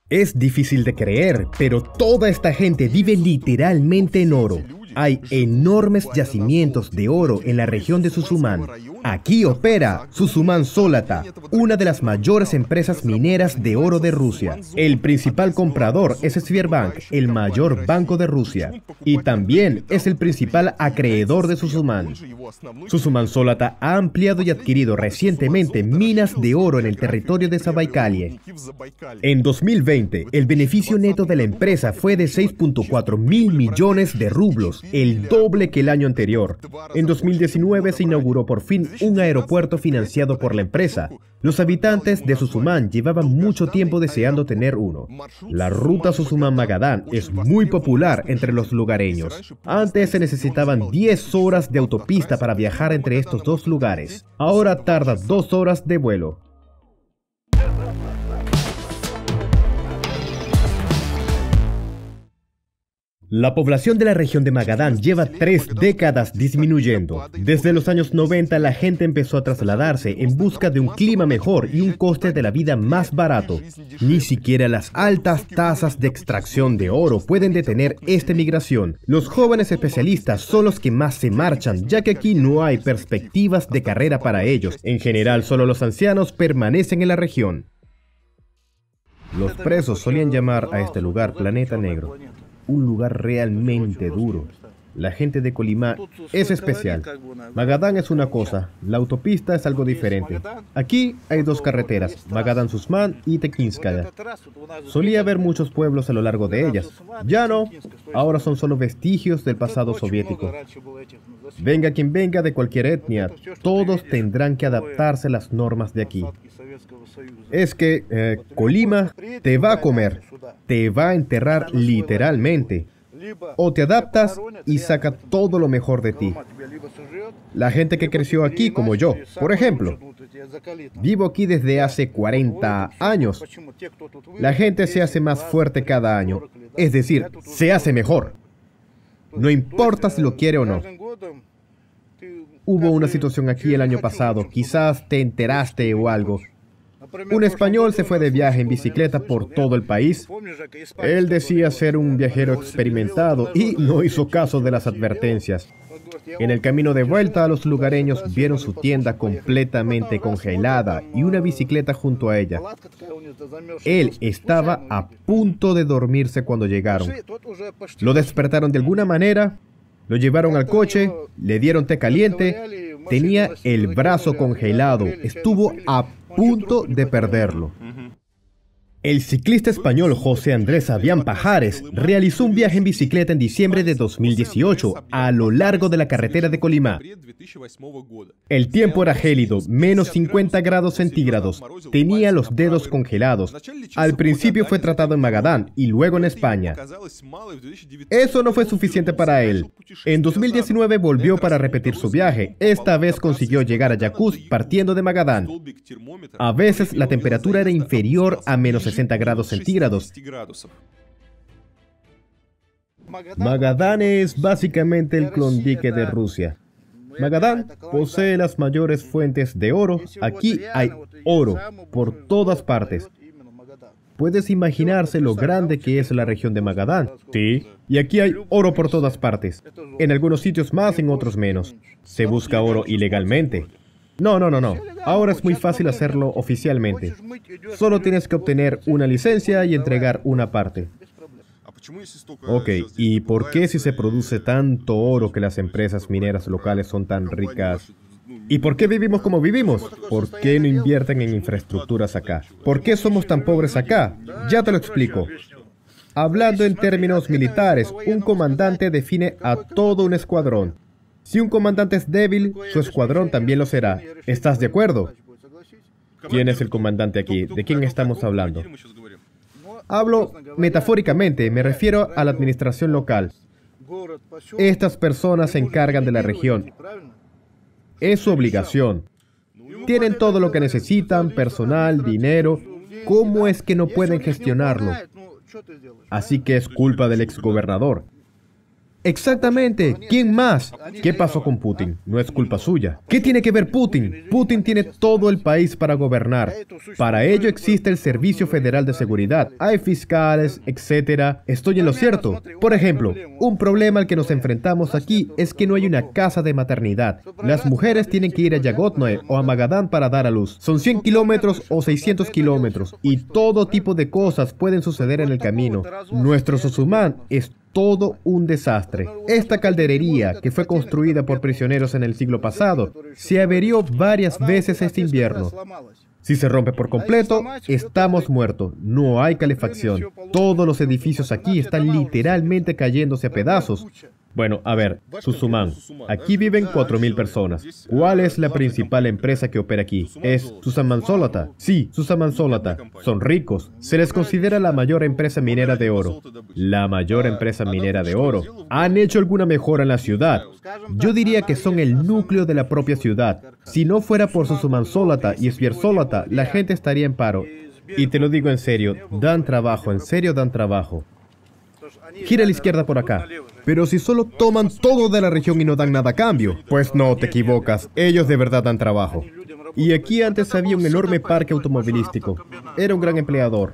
Es difícil de creer, pero toda esta gente vive literalmente en oro. Hay enormes yacimientos de oro en la región de Susumán. Aquí opera Susuman Solata, una de las mayores empresas mineras de oro de Rusia. El principal comprador es Sberbank, el mayor banco de Rusia, y también es el principal acreedor de Susuman. Susuman Solata ha ampliado y adquirido recientemente minas de oro en el territorio de Zabaikalie. En 2020, el beneficio neto de la empresa fue de 6.4 mil millones de rublos, el doble que el año anterior. En 2019 se inauguró por fin un aeropuerto financiado por la empresa. Los habitantes de Susumán llevaban mucho tiempo deseando tener uno. La ruta Susumán-Magadán es muy popular entre los lugareños. Antes se necesitaban 10 horas de autopista para viajar entre estos dos lugares. Ahora tarda 2 horas de vuelo. La población de la región de Magadán lleva tres décadas disminuyendo. Desde los años 90 la gente empezó a trasladarse en busca de un clima mejor y un coste de la vida más barato. Ni siquiera las altas tasas de extracción de oro pueden detener esta migración. Los jóvenes especialistas son los que más se marchan, ya que aquí no hay perspectivas de carrera para ellos. En general, solo los ancianos permanecen en la región. Los presos solían llamar a este lugar Planeta Negro un lugar realmente duro. La gente de Colima es especial. Magadán es una cosa, la autopista es algo diferente. Aquí hay dos carreteras, magadán susman y Tequinskaya. Solía haber muchos pueblos a lo largo de ellas. Ya no, ahora son solo vestigios del pasado soviético. Venga quien venga de cualquier etnia, todos tendrán que adaptarse a las normas de aquí es que eh, Colima te va a comer, te va a enterrar literalmente. O te adaptas y saca todo lo mejor de ti. La gente que creció aquí, como yo, por ejemplo, vivo aquí desde hace 40 años. La gente se hace más fuerte cada año, es decir, se hace mejor. No importa si lo quiere o no. Hubo una situación aquí el año pasado, quizás te enteraste o algo. Un español se fue de viaje en bicicleta por todo el país. Él decía ser un viajero experimentado y no hizo caso de las advertencias. En el camino de vuelta, los lugareños vieron su tienda completamente congelada y una bicicleta junto a ella. Él estaba a punto de dormirse cuando llegaron. Lo despertaron de alguna manera, lo llevaron al coche, le dieron té caliente Tenía el brazo congelado, estuvo a punto de perderlo. El ciclista español José Andrés Avián Pajares realizó un viaje en bicicleta en diciembre de 2018 a lo largo de la carretera de Colima. El tiempo era gélido, menos 50 grados centígrados. Tenía los dedos congelados. Al principio fue tratado en Magadán y luego en España. Eso no fue suficiente para él. En 2019 volvió para repetir su viaje. Esta vez consiguió llegar a Yakutsk partiendo de Magadán. A veces la temperatura era inferior a menos 60 grados centígrados. Magadán es básicamente el clondique de Rusia. Magadán posee las mayores fuentes de oro. Aquí hay oro por todas partes. Puedes imaginarse lo grande que es la región de Magadán. Sí. Y aquí hay oro por todas partes. En algunos sitios más, en otros menos. Se busca oro ilegalmente. No, no, no, no. Ahora es muy fácil hacerlo oficialmente. Solo tienes que obtener una licencia y entregar una parte. Ok, ¿y por qué si se produce tanto oro que las empresas mineras locales son tan ricas? ¿Y por qué vivimos como vivimos? ¿Por qué no invierten en infraestructuras acá? ¿Por qué somos tan pobres acá? Ya te lo explico. Hablando en términos militares, un comandante define a todo un escuadrón. Si un comandante es débil, su escuadrón también lo será. ¿Estás de acuerdo? ¿Quién es el comandante aquí? ¿De quién estamos hablando? Hablo metafóricamente, me refiero a la administración local. Estas personas se encargan de la región. Es su obligación. Tienen todo lo que necesitan, personal, dinero. ¿Cómo es que no pueden gestionarlo? Así que es culpa del exgobernador. Exactamente. ¿Quién más? ¿Qué pasó con Putin? No es culpa suya. ¿Qué tiene que ver Putin? Putin tiene todo el país para gobernar. Para ello existe el Servicio Federal de Seguridad. Hay fiscales, etc. Estoy en lo cierto. Por ejemplo, un problema al que nos enfrentamos aquí es que no hay una casa de maternidad. Las mujeres tienen que ir a Yagotnoe o a Magadán para dar a luz. Son 100 kilómetros o 600 kilómetros y todo tipo de cosas pueden suceder en el camino. Nuestro Sosumán es todo un desastre. Esta calderería, que fue construida por prisioneros en el siglo pasado, se averió varias veces este invierno. Si se rompe por completo, estamos muertos. No hay calefacción. Todos los edificios aquí están literalmente cayéndose a pedazos bueno, a ver, Susuman. Aquí viven 4.000 personas. ¿Cuál es la principal empresa que opera aquí? ¿Es Susuman Solata? Sí, Susuman Solata. Son ricos. Se les considera la mayor empresa minera de oro. La mayor empresa minera de oro. ¿Han hecho alguna mejora en la ciudad? Yo diría que son el núcleo de la propia ciudad. Si no fuera por Susuman y espierzólata la gente estaría en paro. Y te lo digo en serio, dan trabajo, en serio dan trabajo. Gira a la izquierda por acá. Pero si solo toman todo de la región y no dan nada a cambio, pues no, te equivocas, ellos de verdad dan trabajo. Y aquí antes había un enorme parque automovilístico. Era un gran empleador.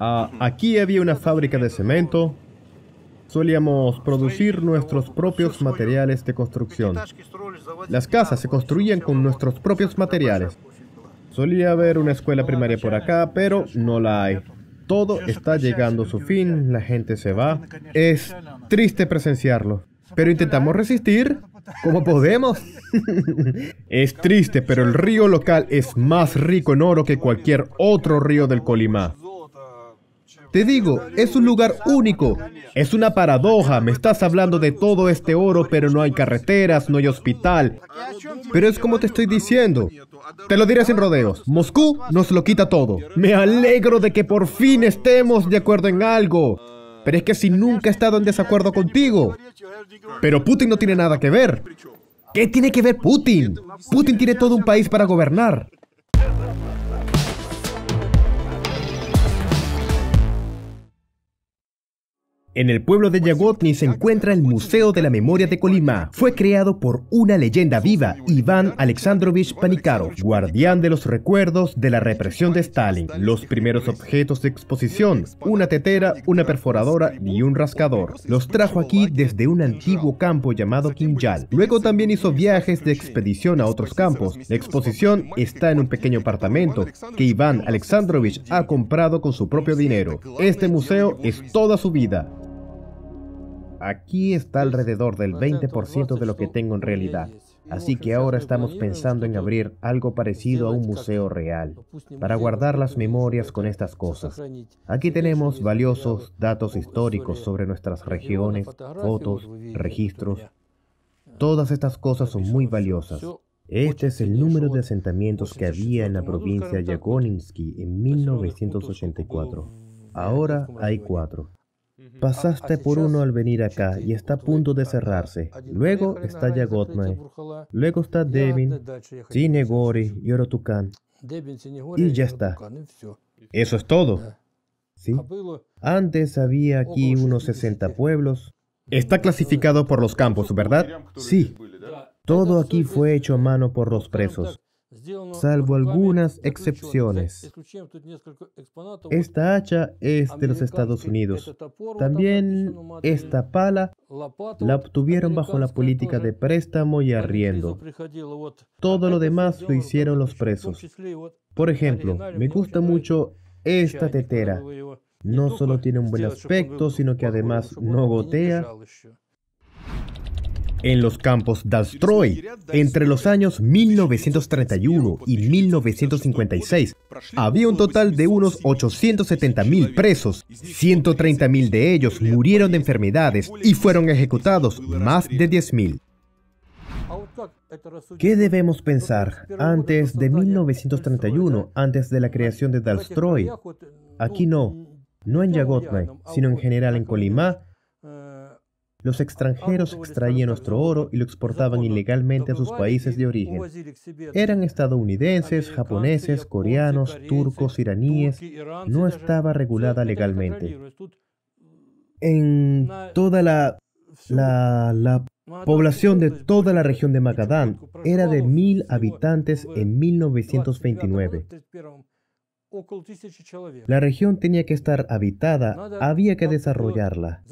Ah, aquí había una fábrica de cemento. Solíamos producir nuestros propios materiales de construcción. Las casas se construían con nuestros propios materiales. Solía haber una escuela primaria por acá, pero no la hay todo está llegando a su fin, la gente se va. Es triste presenciarlo, pero intentamos resistir como podemos. es triste, pero el río local es más rico en oro que cualquier otro río del Colimá. Te digo, es un lugar único. Es una paradoja. Me estás hablando de todo este oro, pero no hay carreteras, no hay hospital. Pero es como te estoy diciendo. Te lo diré sin rodeos. Moscú nos lo quita todo. Me alegro de que por fin estemos de acuerdo en algo. Pero es que si nunca he estado en desacuerdo contigo. Pero Putin no tiene nada que ver. ¿Qué tiene que ver Putin? Putin tiene todo un país para gobernar. En el pueblo de Yagotni se encuentra el Museo de la Memoria de Colima. Fue creado por una leyenda viva, Iván Alexandrovich Panikaro, guardián de los recuerdos de la represión de Stalin. Los primeros objetos de exposición, una tetera, una perforadora y un rascador, los trajo aquí desde un antiguo campo llamado Kinjal. Luego también hizo viajes de expedición a otros campos. La exposición está en un pequeño apartamento que Iván Alexandrovich ha comprado con su propio dinero. Este museo es toda su vida. Aquí está alrededor del 20% de lo que tengo en realidad. Así que ahora estamos pensando en abrir algo parecido a un museo real, para guardar las memorias con estas cosas. Aquí tenemos valiosos datos históricos sobre nuestras regiones, fotos, registros. Todas estas ah, cosas son muy valiosas. Este es el número de asentamientos que había en la provincia de Yakoninsky en 1984. Eh, ahora hay cuatro. Pasaste por uno al venir acá y está a punto de cerrarse. Luego está Yagotmai, Luego está Devin, Sinegori, Yorotukan. Y ya está. Eso es todo. ¿Sí? Antes había aquí unos 60 pueblos. Está clasificado por los campos, ¿verdad? Sí. Todo aquí fue hecho a mano por los presos salvo algunas excepciones. Esta hacha es de los Estados Unidos. También esta pala la obtuvieron bajo la política de préstamo y arriendo. Todo lo demás lo hicieron los presos. Por ejemplo, me gusta mucho esta tetera. No solo tiene un buen aspecto, sino que además no gotea en los campos dalstroy entre los años 1931 y 1956. Había un total de unos 870.000 presos, 130.000 de ellos murieron de enfermedades y fueron ejecutados más de 10.000. ¿Qué debemos pensar antes de 1931, antes de la creación de Dalstroy? Aquí no, no en Yagotnay, sino en general en Colimá los extranjeros extraían nuestro oro y lo exportaban ilegalmente a sus países de origen. Eran estadounidenses, japoneses, coreanos, turcos, iraníes. No estaba regulada legalmente. En toda la, población de toda la pues, región de Magadán era de mil habitantes en 1929. La región tenía que estar habitada, había que desarrollarla.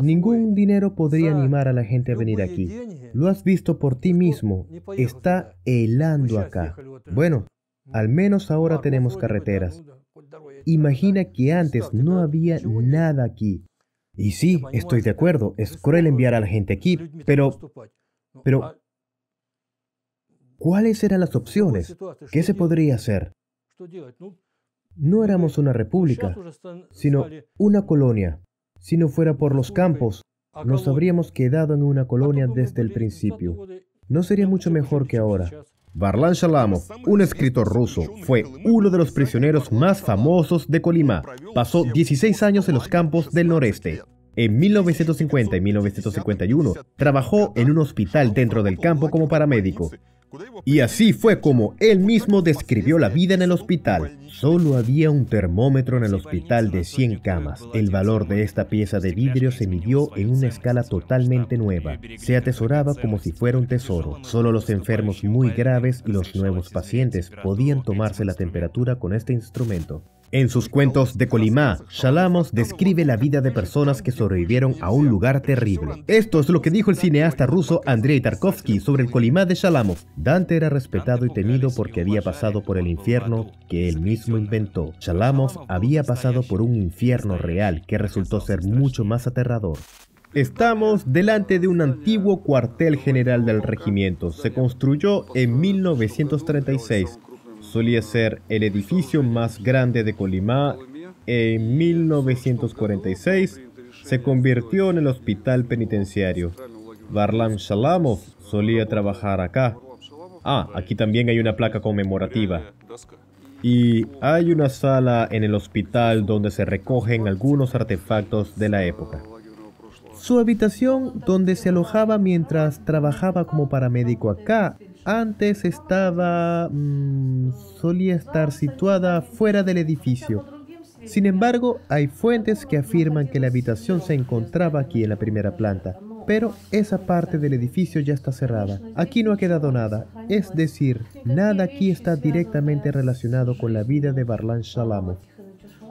Ningún dinero podría animar a la gente a venir aquí. Lo has visto por ti mismo. Está helando pues acá. Bueno, mm. al menos ahora tenemos carreteras. Imagina que antes no había nada aquí. Y sí, este estoy de acuerdo, es cruel enviar a la gente aquí, pero... Pero... Ah. ¿Cuáles eran las opciones? ¿Qué se podría hacer? No éramos una república, sino una colonia. Si no fuera por los campos, nos habríamos quedado en una colonia desde el principio. No sería mucho mejor que ahora. Barlan Shalamov, un escritor ruso, fue uno de los prisioneros más famosos de Colima. Pasó 16 años en los campos del noreste. En 1950 y 1951 trabajó en un hospital dentro del campo como paramédico. Y así fue como él mismo describió la vida en el hospital. Solo había un termómetro en el hospital de 100 camas. El valor de esta pieza de vidrio se midió en una escala totalmente nueva. Se atesoraba como si fuera un tesoro. Solo los enfermos muy graves y los nuevos pacientes podían tomarse la temperatura con este instrumento. En sus cuentos de Colimá, Shalamos describe la vida de personas que sobrevivieron a un lugar terrible. Esto es lo que dijo el cineasta ruso Andrei Tarkovsky sobre el Colimá de Shalamos. Dante era respetado y temido porque había pasado por el infierno que él mismo inventó. Shalamov había pasado por un infierno real que resultó ser mucho más aterrador. Estamos delante de un antiguo cuartel general del regimiento. Se construyó en 1936 solía ser el edificio más grande de Colima. en 1946 se convirtió en el hospital penitenciario. Barlam Shalamov solía trabajar acá. Ah, aquí también hay una placa conmemorativa. Y hay una sala en el hospital donde se recogen algunos artefactos de la época. Su habitación donde se alojaba mientras trabajaba como paramédico acá antes estaba... Mm, solía estar situada fuera del edificio. Sin embargo, hay fuentes que afirman que la habitación se encontraba aquí en la primera planta, pero esa parte del edificio ya está cerrada. Aquí no ha quedado nada, es decir, nada aquí está directamente relacionado con la vida de Barlan Shalamo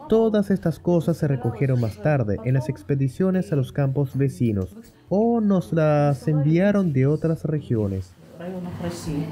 Todas estas cosas se recogieron más tarde en las expediciones a los campos vecinos o nos las enviaron de otras regiones. районах России.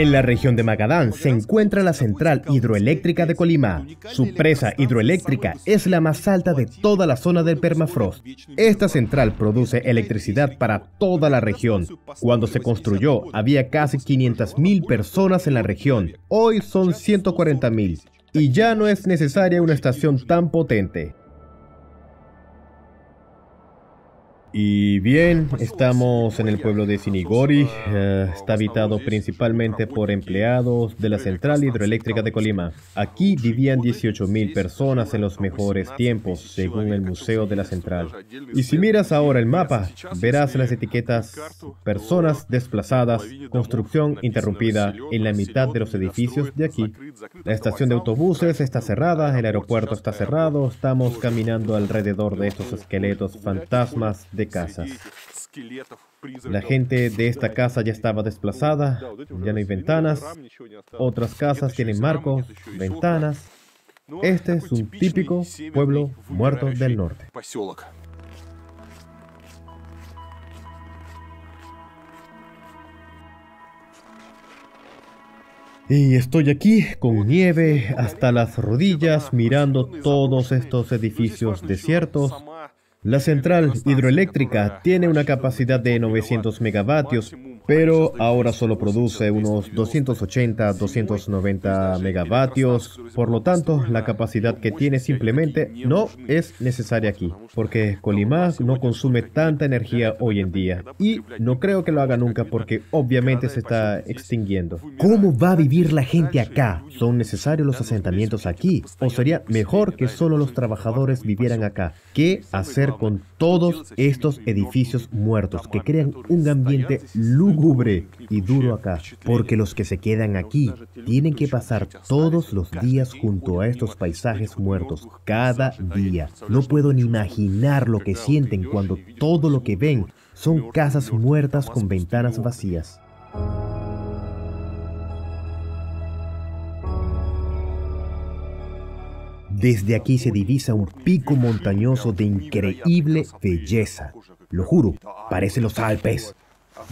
En la región de Magadán se encuentra la central hidroeléctrica de Colima. Su presa hidroeléctrica es la más alta de toda la zona del permafrost. Esta central produce electricidad para toda la región. Cuando se construyó había casi 500.000 personas en la región. Hoy son 140.000. Y ya no es necesaria una estación tan potente. Y bien, estamos en el pueblo de Sinigori. Eh, está habitado principalmente por empleados de la central hidroeléctrica de Colima. Aquí vivían 18.000 personas en los mejores tiempos, según el Museo de la Central. Y si miras ahora el mapa, verás las etiquetas personas desplazadas, construcción interrumpida en la mitad de los edificios de aquí. La estación de autobuses está cerrada, el aeropuerto está cerrado, estamos caminando alrededor de estos esqueletos fantasmas de casas. La gente de esta casa ya estaba desplazada, ya no hay ventanas, otras casas tienen marco, ventanas. Este es un típico pueblo muerto del norte. Y estoy aquí con nieve hasta las rodillas mirando todos estos edificios desiertos la central hidroeléctrica tiene una capacidad de 900 megavatios, pero ahora solo produce unos 280-290 megavatios. Por lo tanto, la capacidad que tiene simplemente no es necesaria aquí, porque Colima no consume tanta energía hoy en día. Y no creo que lo haga nunca porque obviamente se está extinguiendo. ¿Cómo va a vivir la gente acá? ¿Son necesarios los asentamientos aquí? ¿O sería mejor que solo los trabajadores vivieran acá? ¿Qué hacer con todos estos edificios muertos que crean un ambiente lúgubre y duro acá? Porque los que se quedan aquí tienen que pasar todos los días junto a estos paisajes muertos, cada día. No puedo ni imaginar lo que sienten cuando todo lo que ven son casas muertas con ventanas vacías. Desde aquí se divisa un pico montañoso de increíble belleza. Lo juro, parece los Alpes.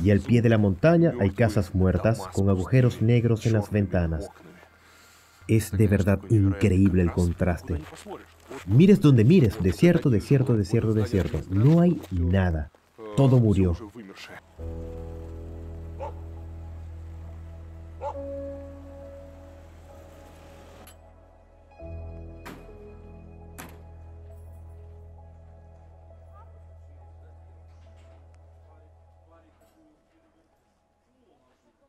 Y al pie de la montaña hay casas muertas con agujeros negros en las ventanas. Es de verdad increíble el contraste. Mires donde mires, desierto, desierto, desierto, desierto. No hay nada. Todo murió.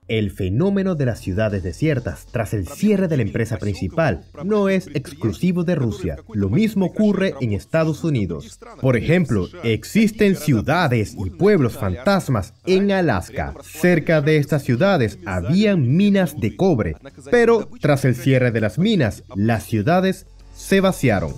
El fenómeno de las ciudades desiertas tras el cierre de la empresa principal no es exclusivo de Rusia. Lo mismo ocurre en Estados Unidos. Por ejemplo, existen ciudades y pueblos fantasmas en Alaska. Cerca de estas ciudades habían minas de cobre, pero tras el cierre de las minas, las ciudades se vaciaron.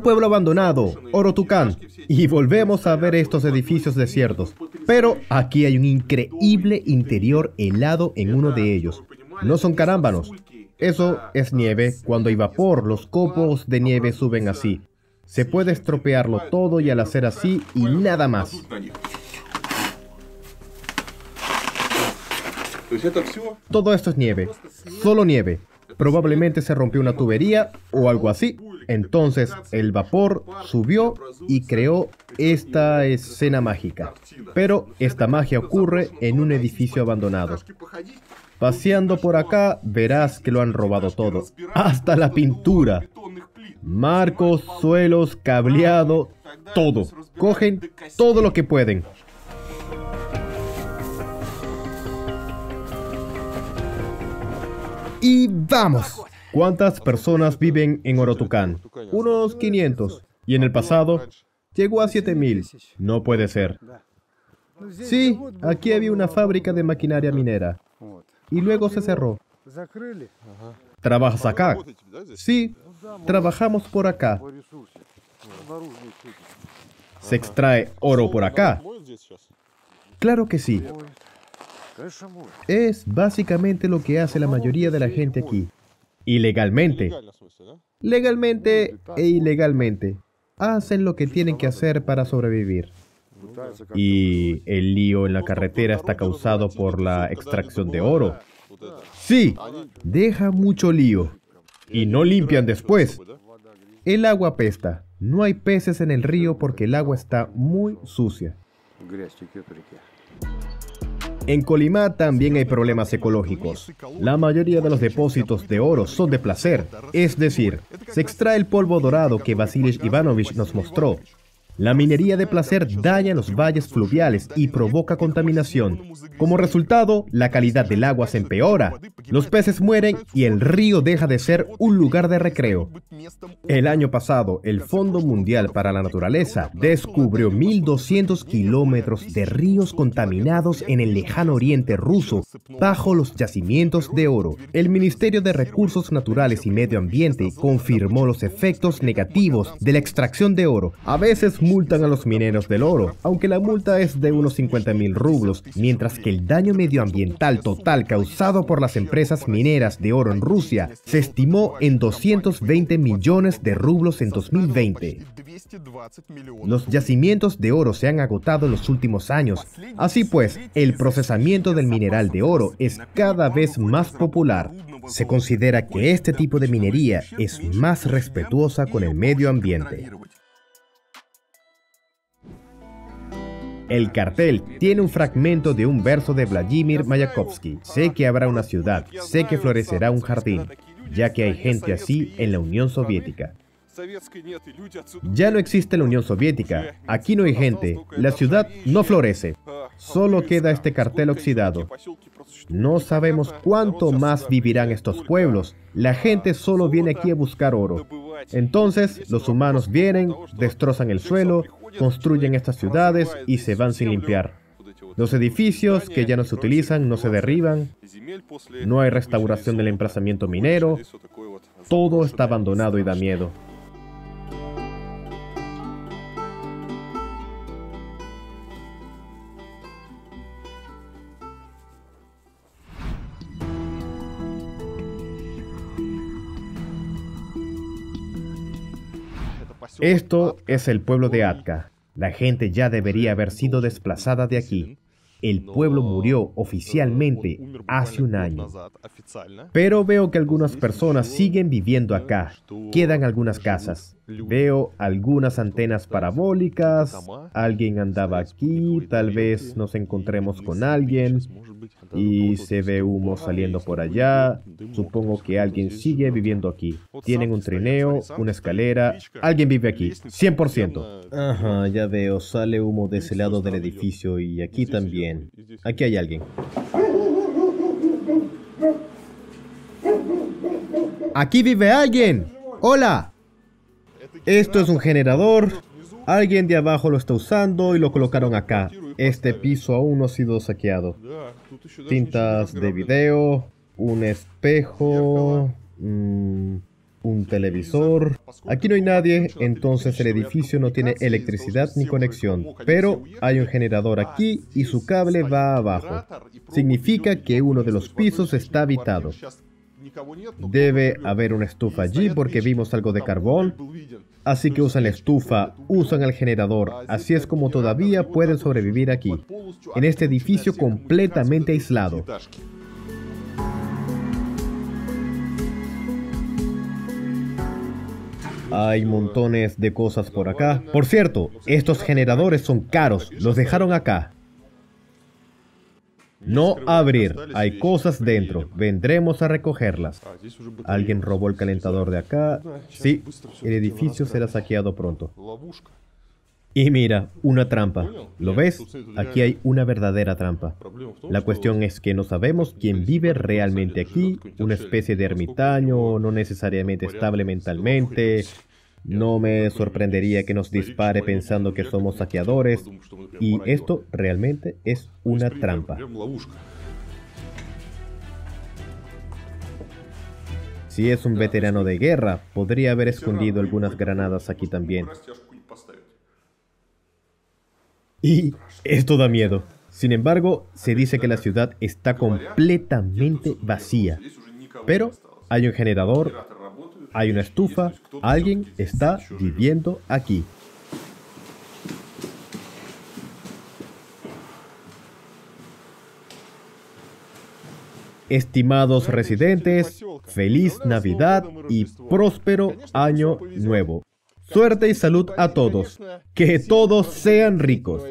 pueblo abandonado, Orotucán, y volvemos a ver estos edificios desiertos. Pero aquí hay un increíble interior helado en uno de ellos. No son carámbanos. Eso es nieve. Cuando hay vapor, los copos de nieve suben así. Se puede estropearlo todo y al hacer así y nada más. Todo esto es nieve, solo nieve. Probablemente se rompió una tubería o algo así, entonces el vapor subió y creó esta escena mágica. Pero esta magia ocurre en un edificio abandonado. Paseando por acá verás que lo han robado todo, hasta la pintura. Marcos, suelos, cableado, todo. Cogen todo lo que pueden. Y vamos. ¿Cuántas personas viven en Orotucán? Unos 500. Y en el pasado llegó a 7000. No puede ser. Sí, aquí había una fábrica de maquinaria minera. Y luego se cerró. ¿Trabajas acá? Sí, trabajamos por acá. ¿Se extrae oro por acá? Claro que sí. Es básicamente lo que hace la mayoría de la gente aquí ilegalmente. Legalmente e ilegalmente. Hacen lo que tienen que hacer para sobrevivir. Y el lío en la carretera está causado por la extracción de oro. Sí, deja mucho lío. Y no limpian después. El agua pesta. No hay peces en el río porque el agua está muy sucia. En Colima también hay problemas ecológicos. La mayoría de los depósitos de oro son de placer, es decir, se extrae el polvo dorado que Vasilish Ivanovich nos mostró, la minería de placer daña los valles fluviales y provoca contaminación. Como resultado, la calidad del agua se empeora, los peces mueren y el río deja de ser un lugar de recreo. El año pasado, el Fondo Mundial para la Naturaleza descubrió 1.200 kilómetros de ríos contaminados en el lejano oriente ruso bajo los yacimientos de oro. El Ministerio de Recursos Naturales y Medio Ambiente confirmó los efectos negativos de la extracción de oro, a veces multan a los mineros del oro, aunque la multa es de unos 50 mil rublos, mientras que el daño medioambiental total causado por las empresas mineras de oro en Rusia se estimó en 220 millones de rublos en 2020. Los yacimientos de oro se han agotado en los últimos años, así pues, el procesamiento del mineral de oro es cada vez más popular. Se considera que este tipo de minería es más respetuosa con el medio ambiente. El cartel tiene un fragmento de un verso de Vladimir Mayakovsky. Sé que habrá una ciudad, sé que florecerá un jardín, ya que hay gente así en la Unión Soviética. Ya no existe la Unión Soviética, aquí no hay gente, la ciudad no florece, solo queda este cartel oxidado. No sabemos cuánto más vivirán estos pueblos, la gente solo viene aquí a buscar oro. Entonces los humanos vienen, destrozan el suelo, construyen estas ciudades y se van sin limpiar. Los edificios que ya no se utilizan no se derriban, no hay restauración del emplazamiento minero, todo está abandonado y da miedo. Esto es el pueblo de Atka. La gente ya debería haber sido desplazada de aquí. El pueblo murió oficialmente hace un año. Pero veo que algunas personas siguen viviendo acá. Quedan algunas casas. Veo algunas antenas parabólicas, alguien andaba aquí, tal vez nos encontremos con alguien y se ve humo saliendo por allá. Supongo que alguien sigue viviendo aquí. Tienen un trineo, una escalera, alguien vive aquí, 100%. Ajá, ya veo, sale humo de ese lado del edificio y aquí también. Aquí hay alguien. Aquí vive alguien. Hola. Esto es un generador. Alguien de abajo lo está usando y lo colocaron acá. Este piso aún no ha sido saqueado. Tintas de video, un espejo, mm, un televisor. Aquí no hay nadie, entonces el edificio no tiene electricidad ni conexión. Pero hay un generador aquí y su cable va abajo. Significa que uno de los pisos está habitado. Debe haber una estufa allí porque vimos algo de carbón. Así que usan la estufa, usan el generador. Así es como todavía pueden sobrevivir aquí, en este edificio completamente aislado. Hay montones de cosas por acá. Por cierto, estos generadores son caros. Los dejaron acá. No abrir, hay cosas dentro, vendremos a recogerlas. Ah, Alguien robó el calentador de acá. Ah, sí, el edificio será saqueado pronto. Y mira, una trampa. ¿Lo ves? Aquí hay una verdadera trampa. La cuestión es que no sabemos quién vive realmente aquí, una especie de ermitaño, no necesariamente estable mentalmente, no me sorprendería que nos dispare pensando que somos saqueadores y esto realmente es una trampa. Si es un veterano de guerra, podría haber escondido algunas granadas aquí también. Y esto da miedo. Sin embargo, se dice que la ciudad está completamente vacía. Pero hay un generador hay una estufa, alguien está viviendo aquí. Estimados residentes, feliz Navidad y próspero año nuevo. Suerte y salud a todos. Que todos sean ricos.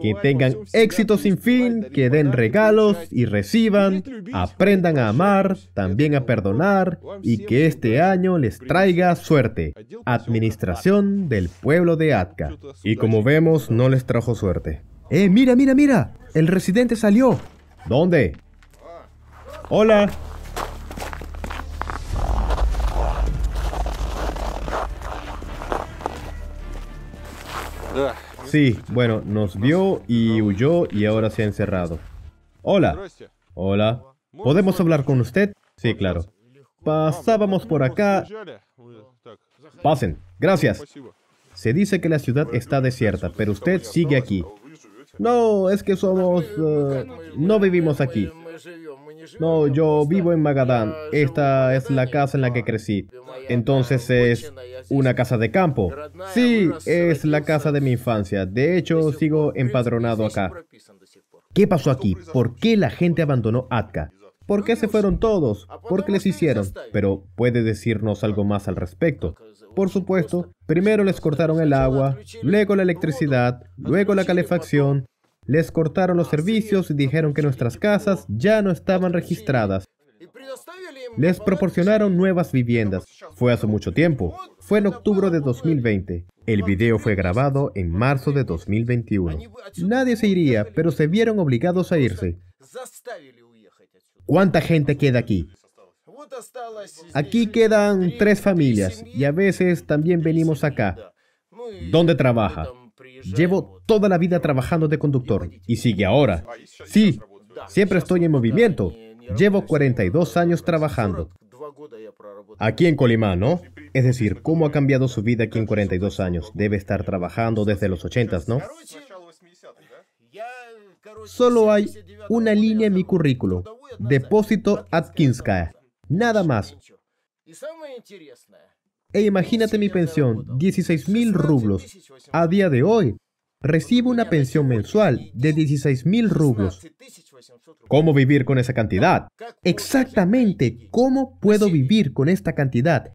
Que tengan éxito sin fin, que den regalos y reciban. Aprendan a amar, también a perdonar y que este año les traiga suerte. Administración del pueblo de Atka. Y como vemos, no les trajo suerte. ¡Eh, mira, mira, mira! El residente salió. ¿Dónde? Hola. Sí, bueno, nos vio y huyó y ahora se ha encerrado. Hola. Hola. ¿Podemos hablar con usted? Sí, claro. Pasábamos por acá. Pasen. Gracias. Se dice que la ciudad está desierta, pero usted sigue aquí. No, es que somos... Eh, no vivimos aquí. No, yo vivo en Magadán. Esta es la casa en la que crecí. Entonces es una casa de campo. Sí, es la casa de mi infancia. De hecho, sigo empadronado acá. ¿Qué pasó aquí? ¿Por qué la gente abandonó Atka? ¿Por qué se fueron todos? ¿Por qué les hicieron? Pero puede decirnos algo más al respecto. Por supuesto, primero les cortaron el agua, luego la electricidad, luego la calefacción, les cortaron los ah, servicios y dijeron que nuestras casas ya no estaban registradas. Les proporcionaron nuevas viviendas. Fue hace mucho tiempo. Fue en octubre de 2020. El video fue grabado en marzo de 2021. Nadie se iría, pero se vieron obligados a irse. ¿Cuánta gente queda aquí? Aquí quedan tres familias y a veces también venimos acá. ¿Dónde trabaja? Llevo toda la vida trabajando de conductor y sigue ahora. Sí, siempre estoy en movimiento. Llevo 42 años trabajando. Aquí en Colima, ¿no? Es decir, ¿cómo ha cambiado su vida aquí en 42 años? Debe estar trabajando desde los 80, ¿no? Solo hay una línea en mi currículo. Depósito Atkinska. Nada más. E imagínate mi pensión, 16 mil rublos. A día de hoy, recibo una pensión mensual de 16 mil rublos. ¿Cómo vivir con esa cantidad? Exactamente, ¿cómo puedo vivir con esta cantidad?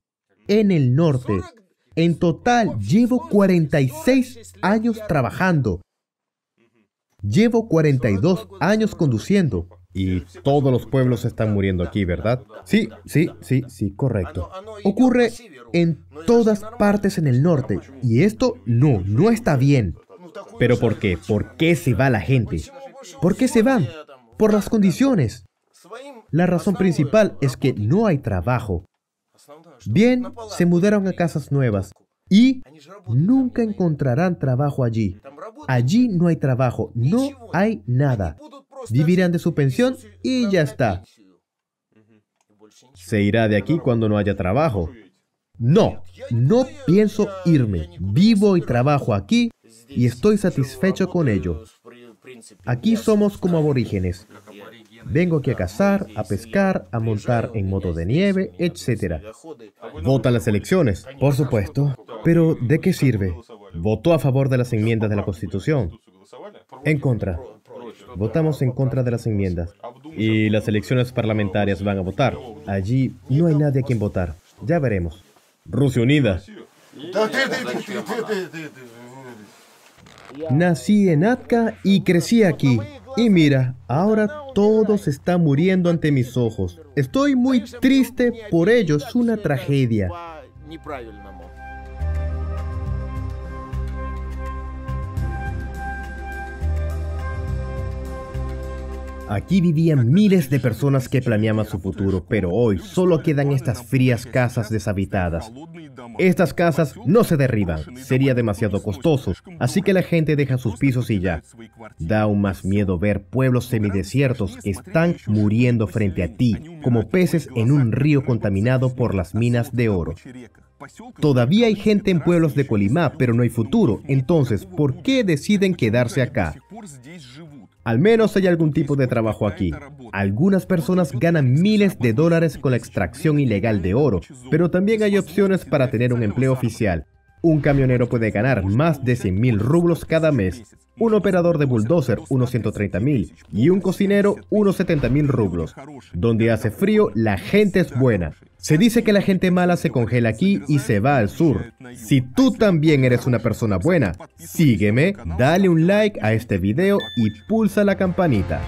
En el norte. En total, llevo 46 años trabajando. Llevo 42 años conduciendo. Y todos los pueblos están muriendo aquí, ¿verdad? Sí, sí, sí, sí, correcto. Ocurre en todas partes en el norte. Y esto no, no está bien. ¿Pero por qué? ¿Por qué se va la gente? ¿Por qué se van? Por las condiciones. La razón principal es que no hay trabajo. Bien, se mudaron a casas nuevas y nunca encontrarán trabajo allí. Allí no hay trabajo, no hay nada vivirán de su pensión y ya está. Se irá de aquí cuando no haya trabajo. No, no pienso irme. Vivo y trabajo aquí y estoy satisfecho con ello. Aquí somos como aborígenes. Vengo aquí a cazar, a pescar, a montar en moto de nieve, etc. Vota las elecciones, por supuesto. Pero ¿de qué sirve? Votó a favor de las enmiendas de la Constitución. En contra. Votamos en contra de las enmiendas y las elecciones parlamentarias van a votar. Allí no hay nadie a quien votar. Ya veremos. Rusia Unida. Nací en Atka y crecí aquí. Y mira, ahora todo se está muriendo ante mis ojos. Estoy muy triste por ello, es una tragedia. Aquí vivían miles de personas que planeaban su futuro, pero hoy solo quedan estas frías casas deshabitadas. Estas casas no se derriban, sería demasiado costoso, así que la gente deja sus pisos y ya. Da aún más miedo ver pueblos semidesiertos que están muriendo frente a ti, como peces en un río contaminado por las minas de oro. Todavía hay gente en pueblos de Colimá, pero no hay futuro. Entonces, ¿por qué deciden quedarse acá? Al menos hay algún tipo de trabajo aquí. Algunas personas ganan miles de dólares con la extracción ilegal de oro, pero también hay opciones para tener un empleo oficial. Un camionero puede ganar más de 100.000 rublos cada mes, un operador de bulldozer unos 130.000 y un cocinero unos 70.000 rublos. Donde hace frío, la gente es buena. Se dice que la gente mala se congela aquí y se va al sur. Si tú también eres una persona buena, sígueme, dale un like a este video y pulsa la campanita.